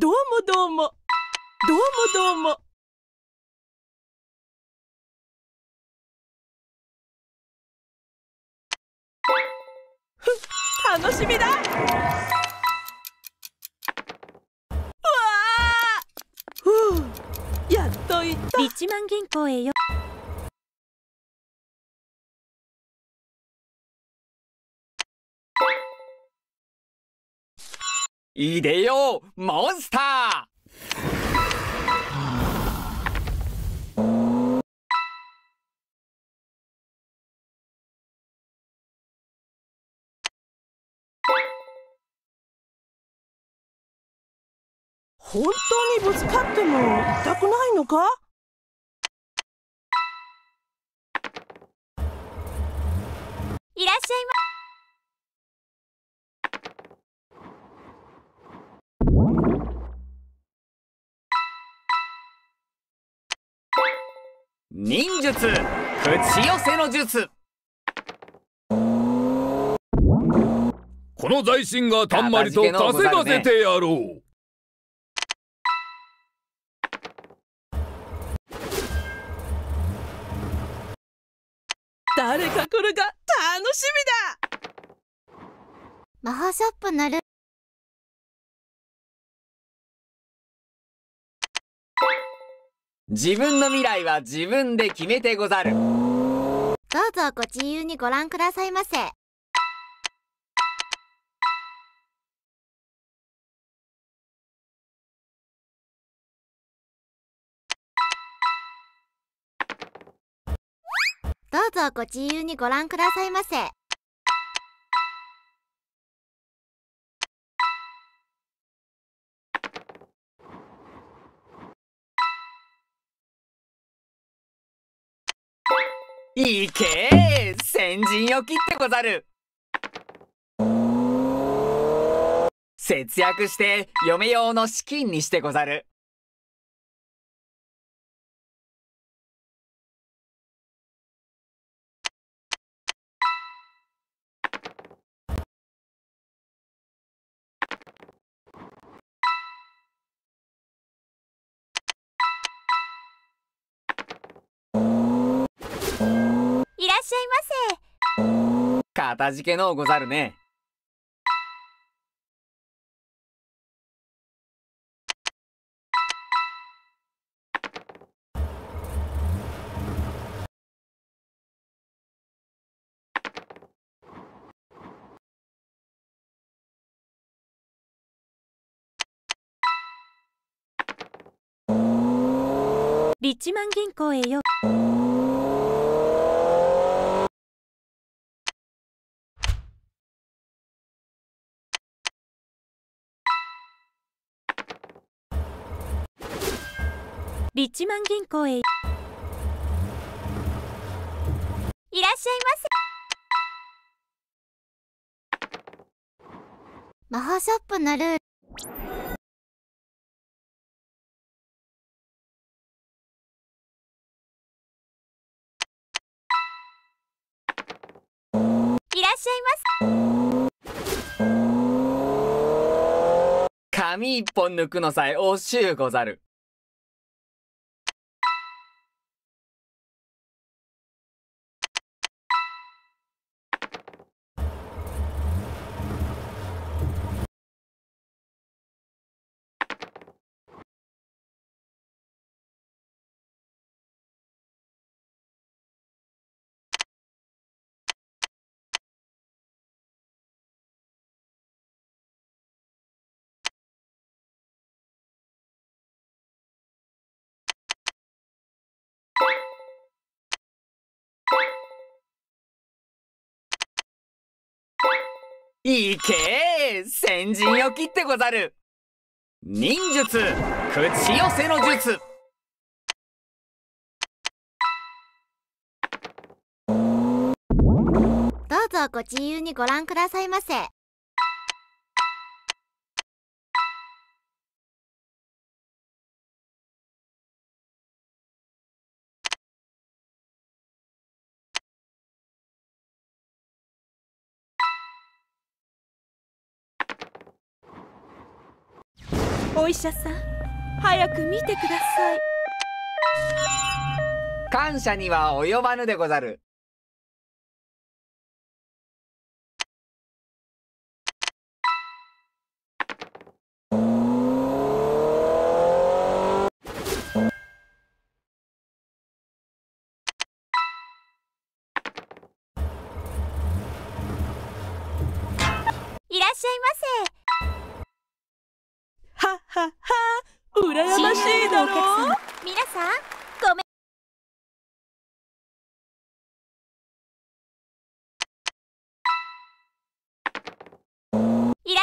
どうもどうもどうもどうもふっ楽しみだわあふうやっといた一万銀行へよいよモンスター本当にぶつかっても痛くないのかいらっしゃいませ。忍術口寄せの術この財神がたんまりと稼がせてやろう誰か来るが楽しみだ魔法ショップなる自分の未来は自分で決めてござるどうぞご自由にご覧くださいませどうぞご自由にご覧くださいませ。いけ先陣を切ってござる節約して嫁用の資金にしてござる。しゃいませかたじけのうござるねリッチマン銀行へよ。リッチマン銀行へいらっしゃいませ魔法ショップのルールいらっしゃいませ髪一本抜くのさえ惜しゅうござるいけ先陣を切ってござる忍術口寄せの術どうぞご自由にご覧くださいませ。お医者さん早く見てください感謝には及ばぬでござる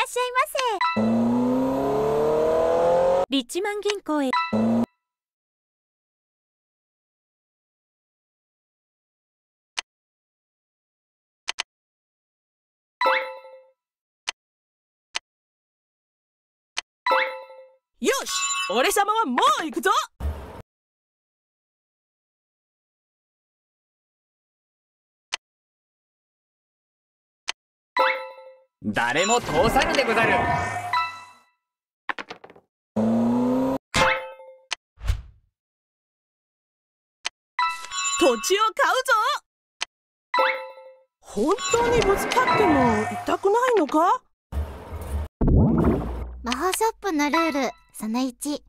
っしゃいませリッチマン銀行へよし俺様はもう行くぞ誰も通さぬでござる土地を買うぞ本当にぶつかっても痛くないのか魔法ショップのルールその1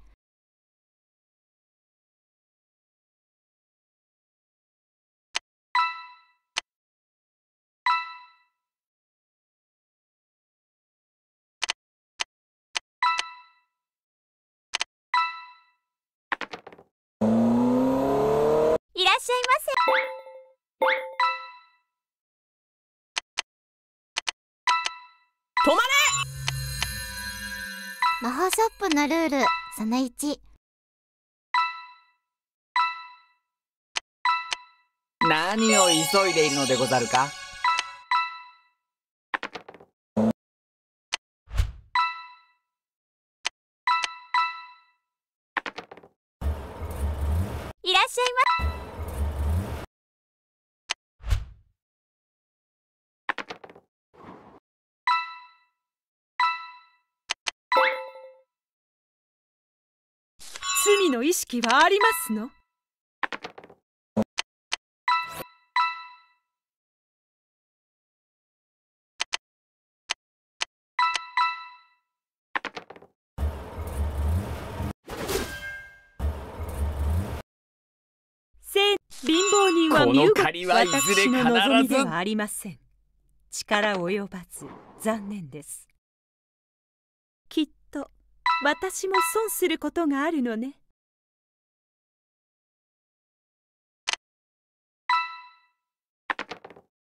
止まれ魔法ショップのルールその1何を急いでいるのでござるか罪の意識はありますの貧乏人は身動き私の望みではありません力及ばず残念です私も損することがあるのね。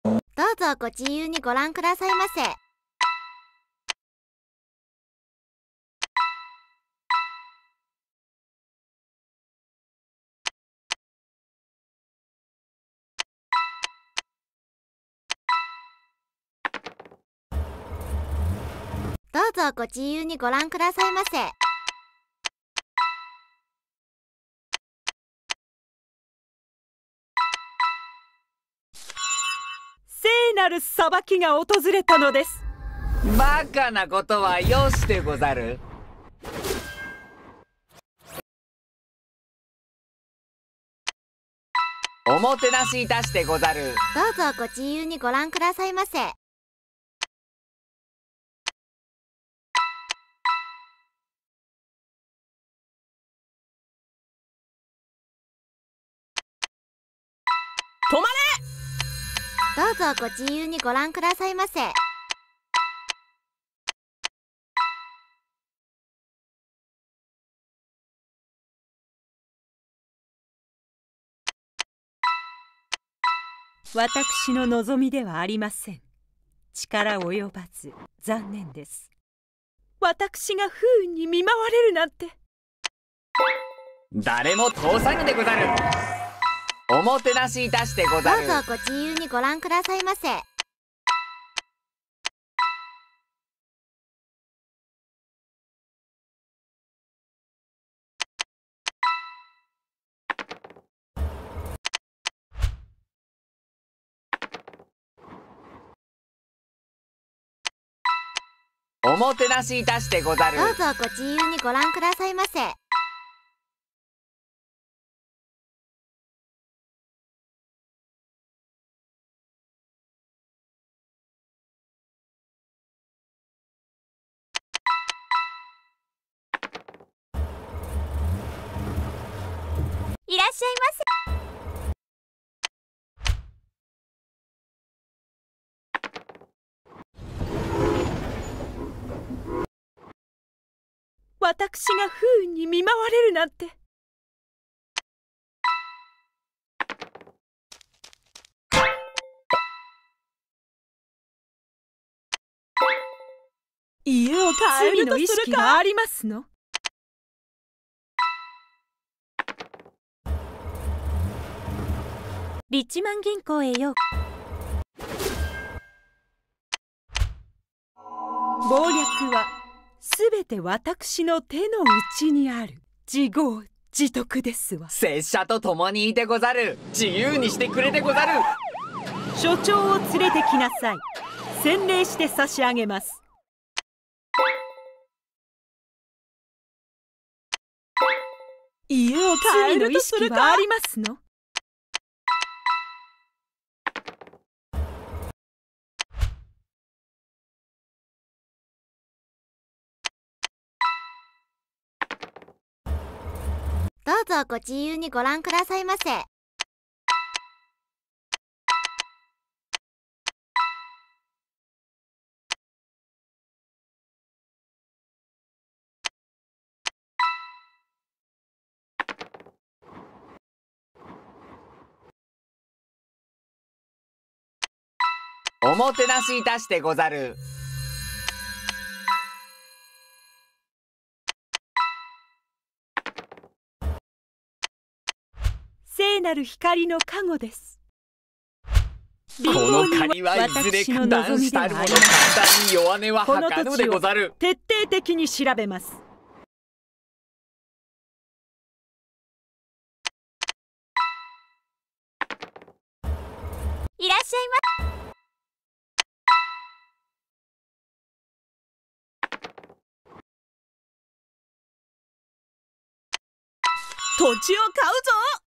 どうぞご自由にご覧くださいませ。どうぞご自由にご覧くださいませ聖なる裁きが訪れたのですバカなことはよしてござるおもてなしいたしてござるどうぞご自由にご覧くださいませどうぞご自由にご覧くださいませ私の望みではありません力及ばず残念です私が不運に見舞われるなんて誰も通さぬでござるおもてなしいたしてござるどうぞご自由にご覧くださいませおもてなしいたしてござるどうぞご自由にご覧くださいませしゃいませ。私が不運に見舞われるなんて。家を帰るの意識がありますのリッチマン銀行へよう謀略はすべて私の手の内にある自業自得ですわ拙者と共にいてござる自由にしてくれてござる所長を連れてきなさい洗礼して差し上げます家を帰る意識はありますのぞご自由にご覧くださいませ。おもてなしいたしてござる。なる光の加護ですこのはいずれたるに弱音は吐かぬでござる徹底的に調べます土地を買うぞ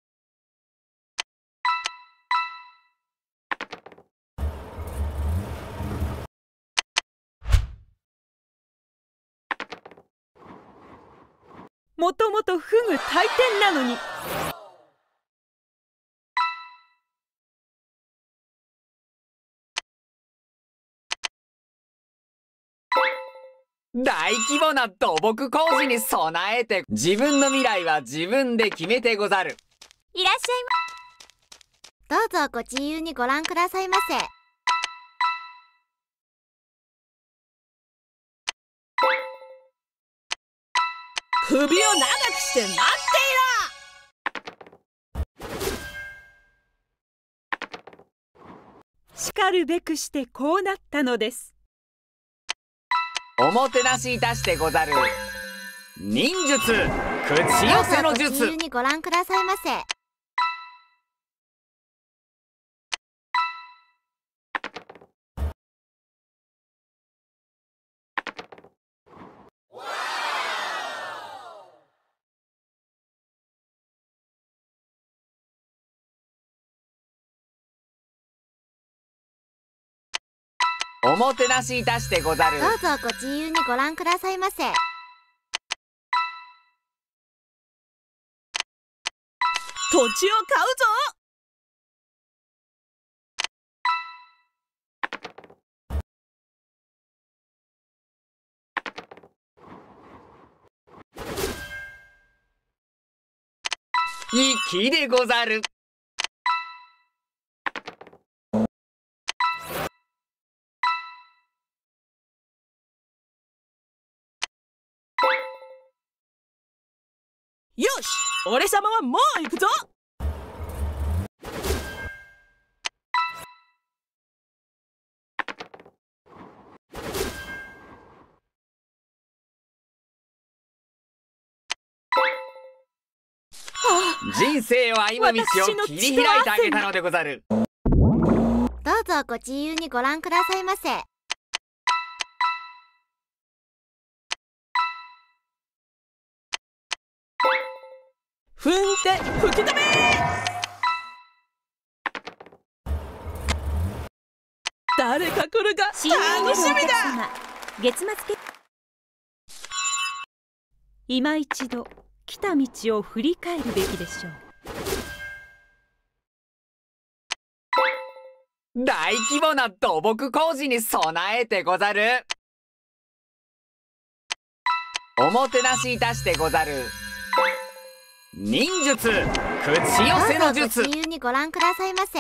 もともとフグ大天なのに大規模な土木工事に備えて自分の未来は自分で決めてござるいらっしゃいまどうぞご自由にご覧くださいませ首を長くして待っていろしかるべくしてこうなったのですおもてなしいたしてござる忍術口寄せの術ご覧くださいませおもてなしいたしてござるどうぞご自由にご覧くださいませ土地を買うぞに木でござる。俺様はもう行くぞ人生は今道を切り開いてあげたのでござるどうぞご自由にご覧くださいませって吹き止め誰か来るか楽しみだ月末け今一度来た道を振り返るべきでしょう大規模な土木工事に備えてござるおもてなしいたしてござる。忍術口寄せの術自由にご覧くださいませ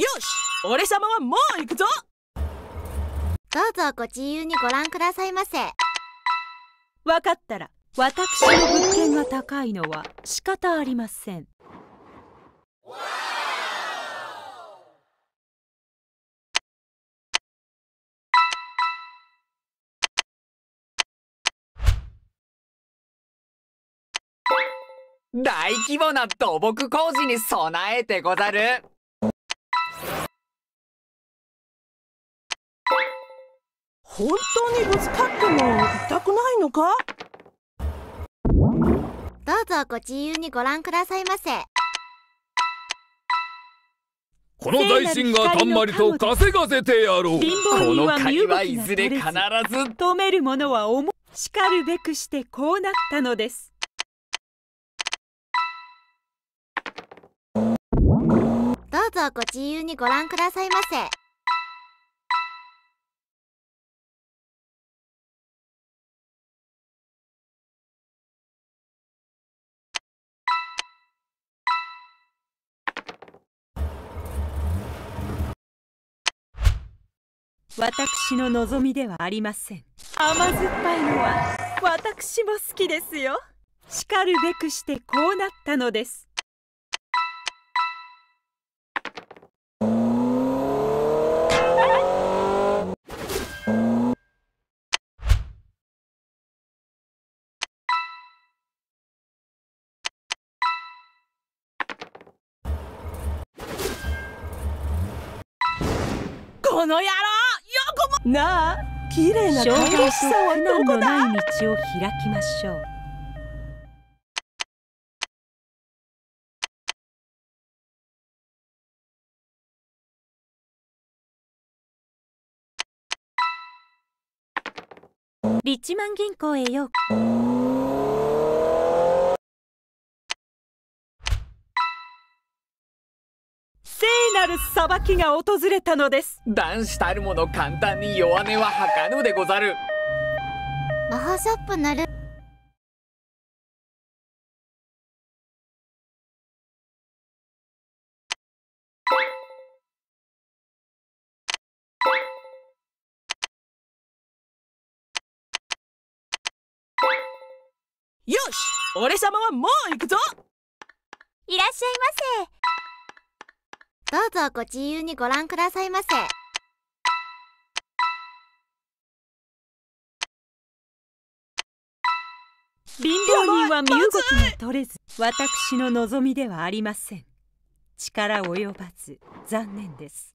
よし俺様はもう行くぞどうぞご自由にご覧くださいませ分かったら私の物件が高いのは仕方ありません。大規模な土木工事に備えてござる本当にぶつかっても痛くないのかどうぞご自由にご覧くださいませこの大神がたんまりと稼がせてやろうこの鍵はいずれ必ず止めるものは重しかるべくしてこうなったのですうぞご自由にご覧くださいませ。私の望みではありません甘酸っぱいのは私も好きですよしかるべくしてこうなったのですこの野郎よくもなあ綺麗な障害と苦難のない道を開きましょうリッチマン銀行へようなる裁きが訪れたのです男子たるもの簡単に弱音は吐かぬでござるマハサップなる俺様はもう行くぞいらっしゃいませどうぞご自由にご覧くださいませ。貧乏人は身動きが取れず私の望みではありません力及ばず残念です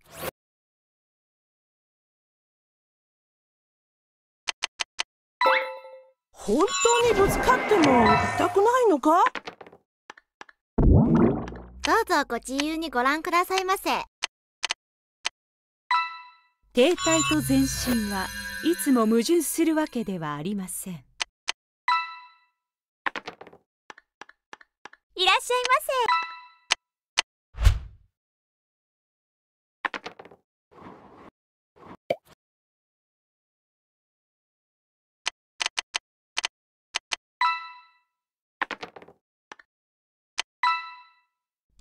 本当にぶつかっても痛くないのかどうぞご自由にご覧くださいませ停滞と前進はいつも矛盾するわけではありませんいらっしゃいませ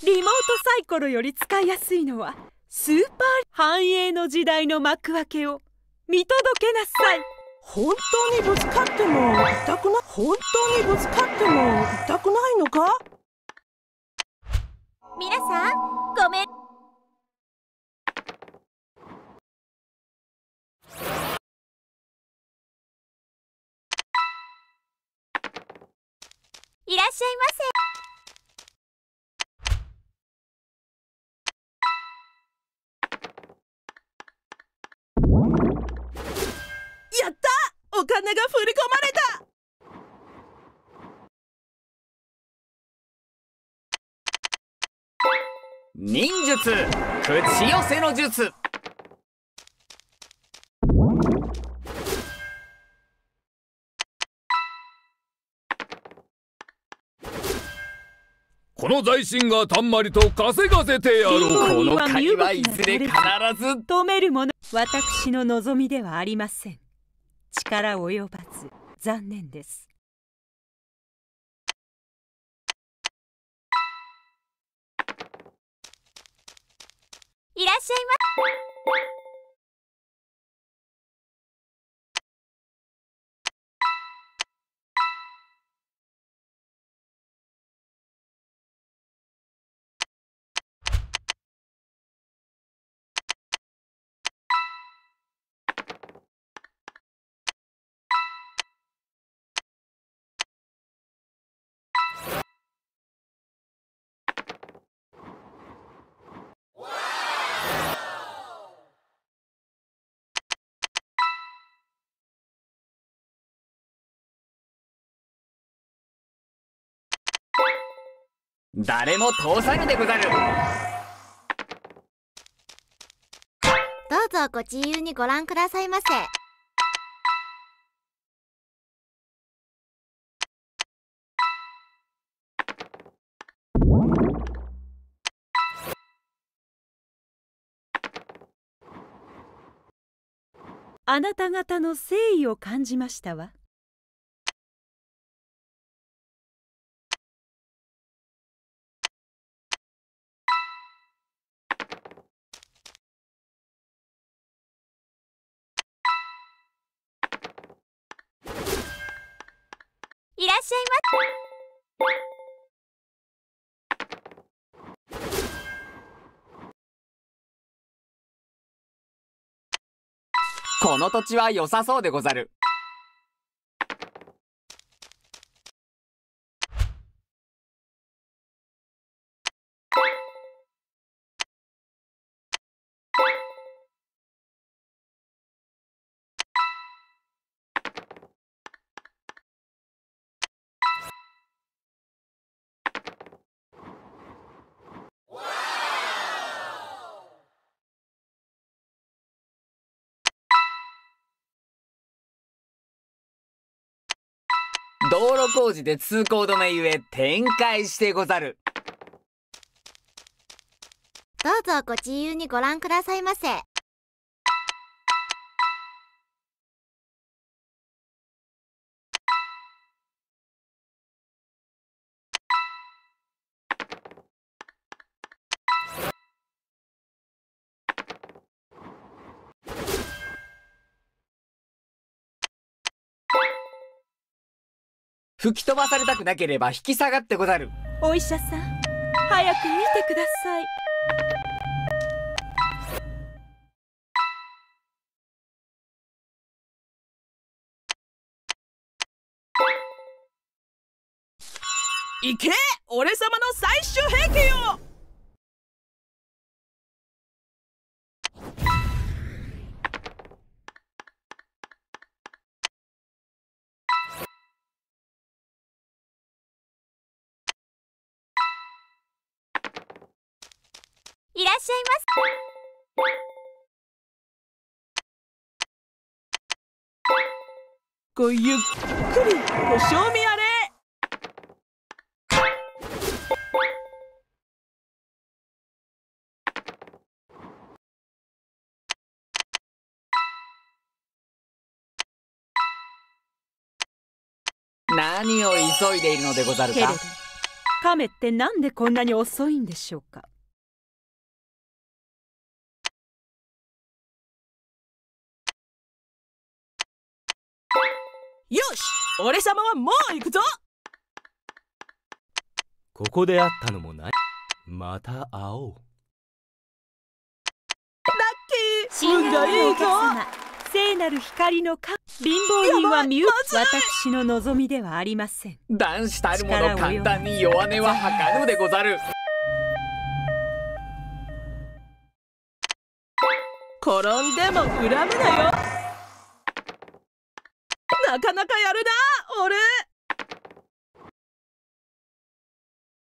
リモートサイコロより使いやすいのはスーパー繁栄の時代の幕開けを見届けなさい本当にぶつかっても痛くない本当にぶつかっても痛くないのか皆さんごめんいらっしゃいませ金が振り込まれた忍術口寄せの術この財神がたんまりと稼がせてやろうこの会はいずれ必ず止めるもの私の望みではありません及ばず残念ですいらっしゃいませ。誰も通さぬでござるどうぞご自由にご覧くださいませあなた方の誠意を感じましたわ。この土地は良さそうでござる。道路工事で通行止めゆえ展開してござるどうぞご自由にご覧くださいませ吹き飛ばされたくなければ引き下がってござるお医者さん早く見てください行け俺様の最終兵器よいらっしゃいませごゆっくりご賞味あれ何を急いでいるのでござるかけれ亀ってなんでこんなに遅いんでしょうかよし俺様はもう行くぞここで会ったのもないまた会おうラッキー運がいいぞ聖なる光のか貧乏人は身内私の望みではありません男子たるもの簡単に弱音は吐かぬでござる転んでも恨むなよなかなかやるな俺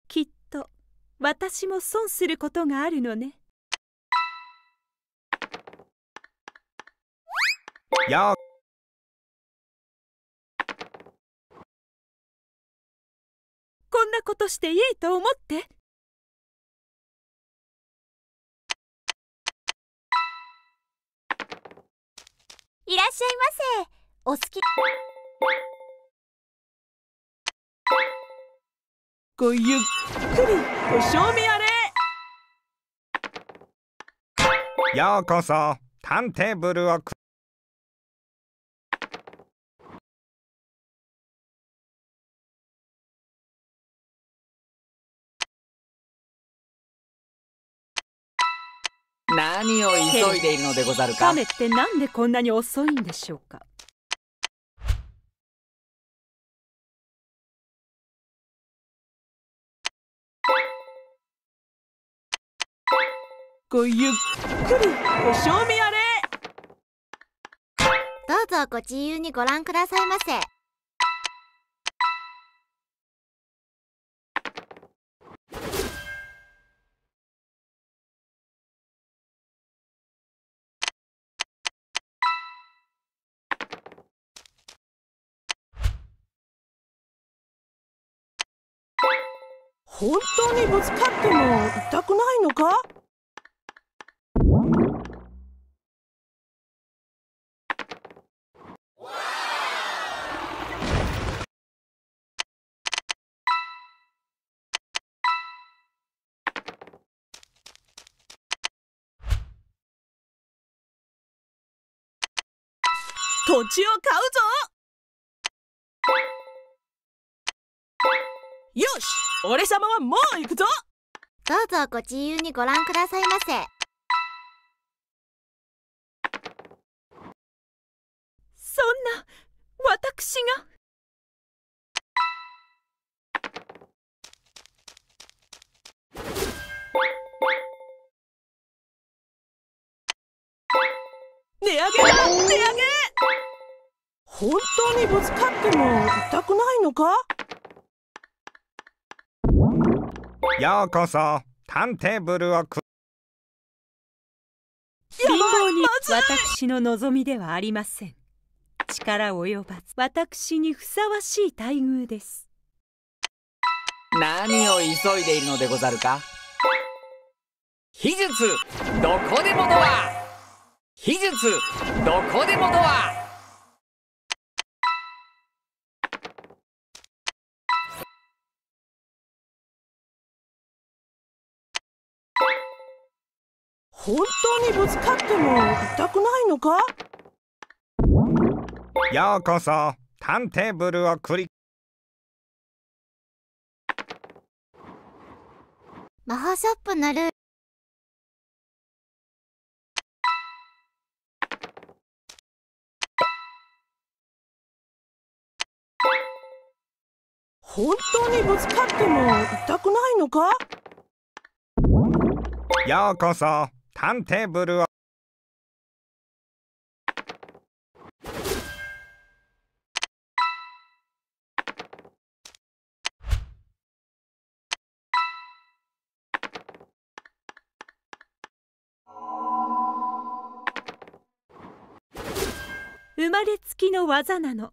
きっと私も損することがあるのねやこんなことしていいと思っていらっしゃいませお好きごゆっくりご賞味あれようこそ探偵ブルをく何を急いでいるのでござるか亀ってなんでこんなに遅いんでしょうかこゆっくりお賞味あれどうぞご自由にご覧くださいませ本当にぶつかっても痛くないのか土地を買うぞよし俺様はもう行くぞどうぞご自由にご覧くださいませそんな私が値上げだ本当にぶつかっても痛くないのかようこそ探偵ブルをく貧乏に私の望みではありません力及ばず私にふさわしい待遇です何を急いでいるのでござるか秘術どこでもドア秘術どこでもドア本当にぶつかっても痛くないのかようこそ探偵ブルをクリ魔法ショップのルー本当にぶつかっても痛くないのかようこそ探偵ブルー生まれつきの技なの。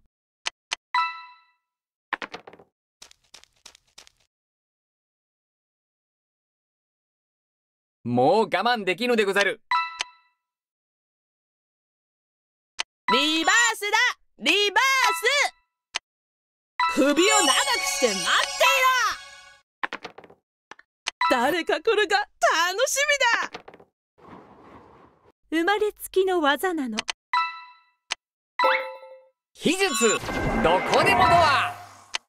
もう我慢できぬでござるリバースだリバース首を長くして待っていろ誰か来るか楽しみだ生まれつきの技なの秘術どこでもドア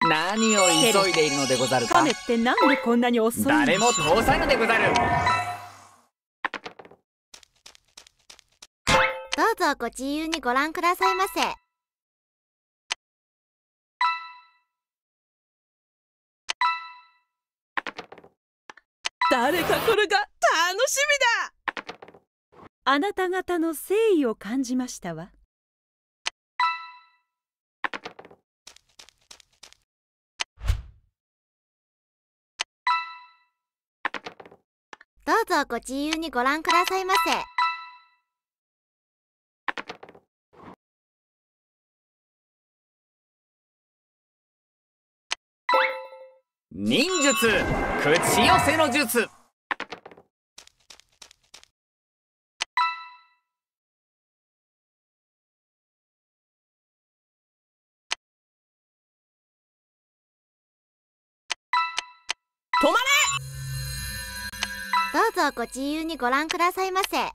何を急いでいるのでござるか亀ってなんでこんなに遅い誰も通さぬでござるうぞご自由にご覧くださいませ。誰か来るが楽しみだあなた方の誠意を感じましたわ。どうぞご自由にご覧くださいませ。忍術口寄せの術止まれどうぞご自由にご覧くださいませ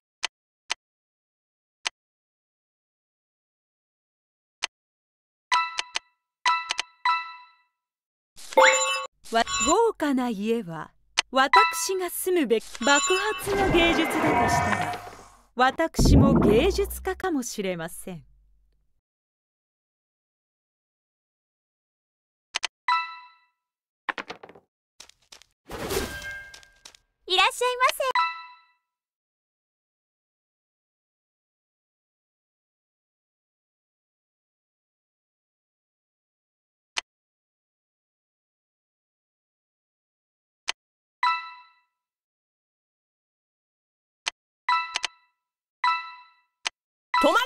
わ豪華な家は私が住むべき爆発の芸術だとしたら私も芸術家かもしれません。いらっしゃいませ。止ま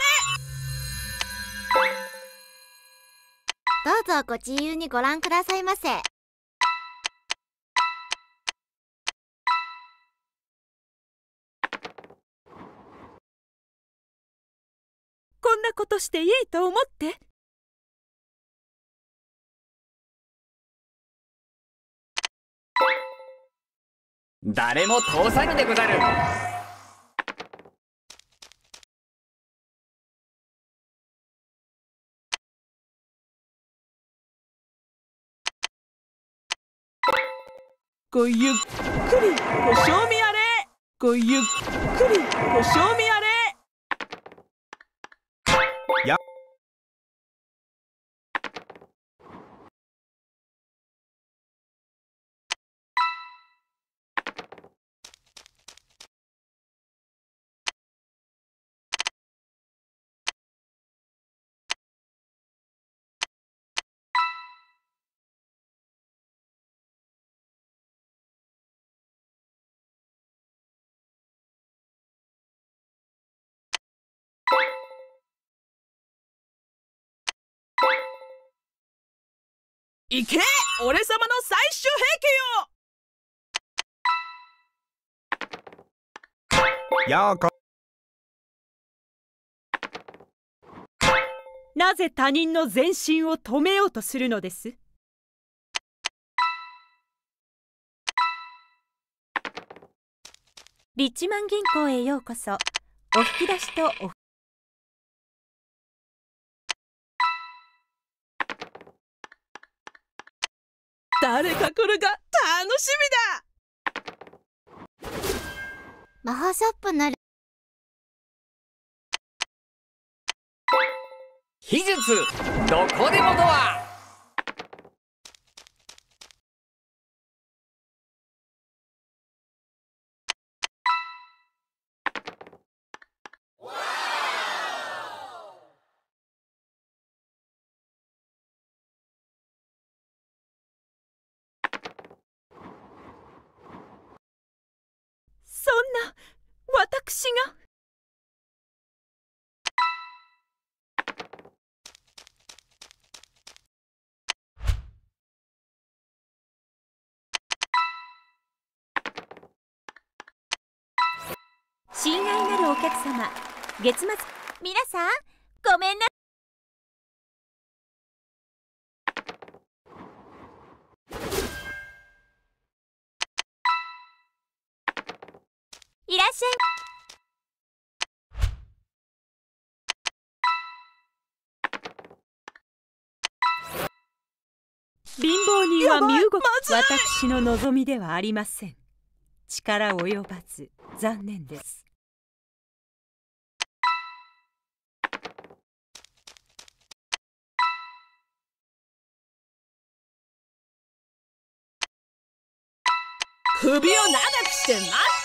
れどうぞご自由にご覧くださいませこんなことしていいと思って誰も通さぬでござるごゆっくりご賞味あれごゆっくりご賞味あれ行け俺様の最終兵器よようこなぜ他人の前進を止めようとするのですリッチマン銀行へようこそお引き出しとお誰が来るか楽しみだ魔法ショップ秘術どこでもドアお客様月末皆さんごめんならっしゃい貧乏人は身動き、私の望みではありません力及ばず残念です首を長くして待っ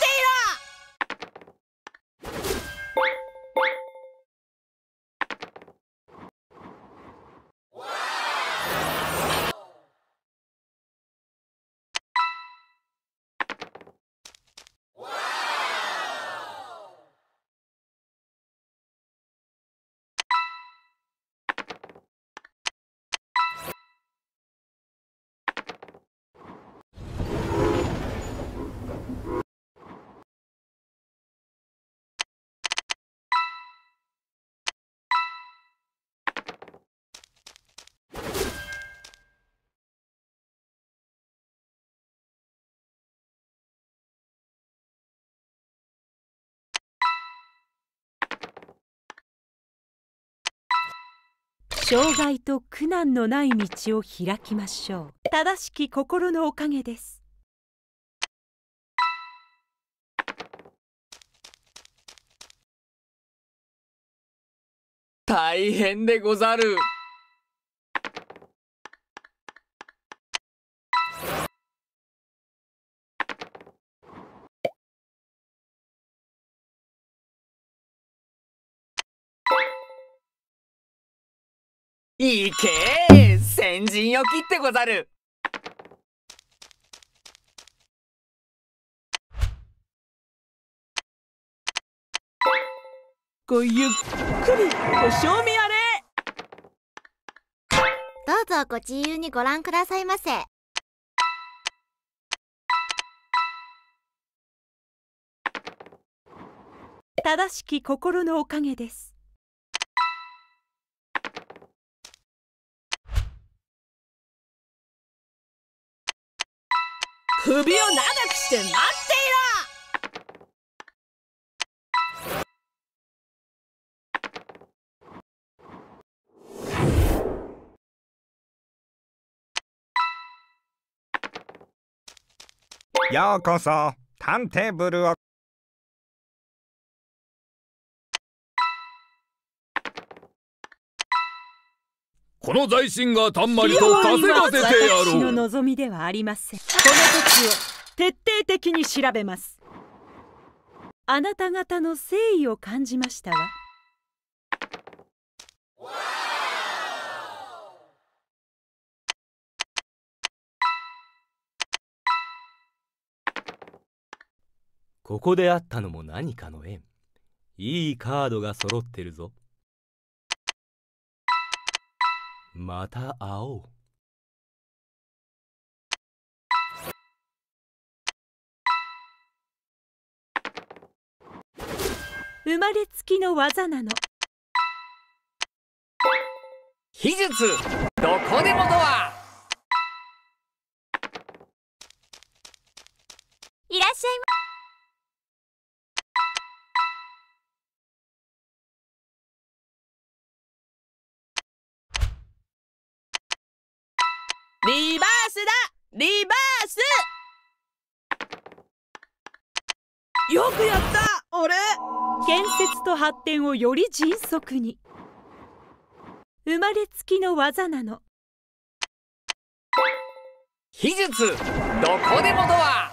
障害と苦難のない道を開きましょう正しき心のおかげです大変でござる。いけ先陣よきってござるごゆっくりご賞味あれどうぞご自由にご覧くださいませ正しき心のおかげです首を長くして待っていろようこそ探偵ブルをの財神がたんまりと稼がせてやろう私の望みではありませんこの土地を徹底的に調べますあなた方の誠意を感じましたわここであったのも何かの縁いいカードが揃ってるぞ。また会おう。生まれつきの技なの秘術どこでもドアいらっしゃいまリバースだリバースよくやった俺建設と発展をより迅速に生まれつきの技なの秘術どこでもドア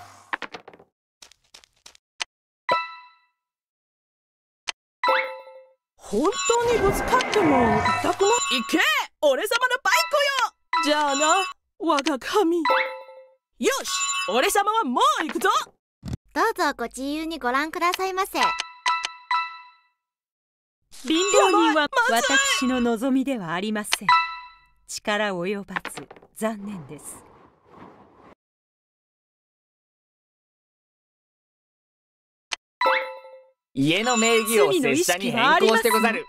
本当にぶつかっても痛くないけ俺様のバイクよじゃあな我が神よし俺様はもう行くぞどうぞご自由にご覧くださいませ貧乏人は私の望みではありません力及ばず残念です家の名義を拙者に変更してござる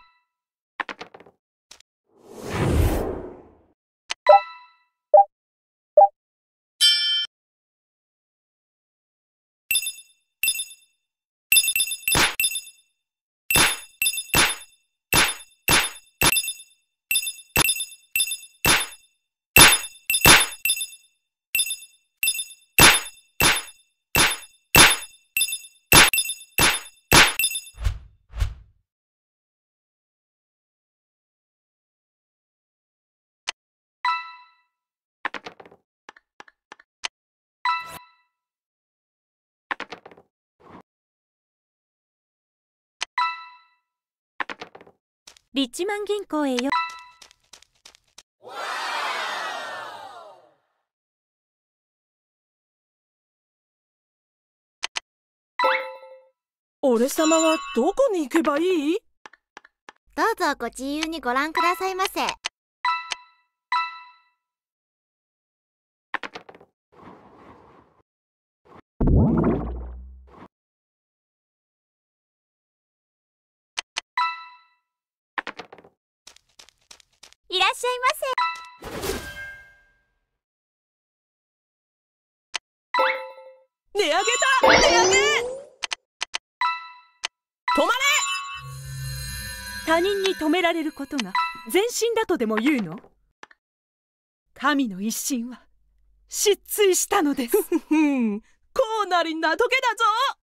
リッチマン銀行へよ俺様はどこに行けばいいどうぞご自由にご覧くださいませ。っしゃいませ値上げだ値上げ止まれ他人に止められることがだとでも言うの神の一心は失墜したのですコー (laughs) なりなどけだぞ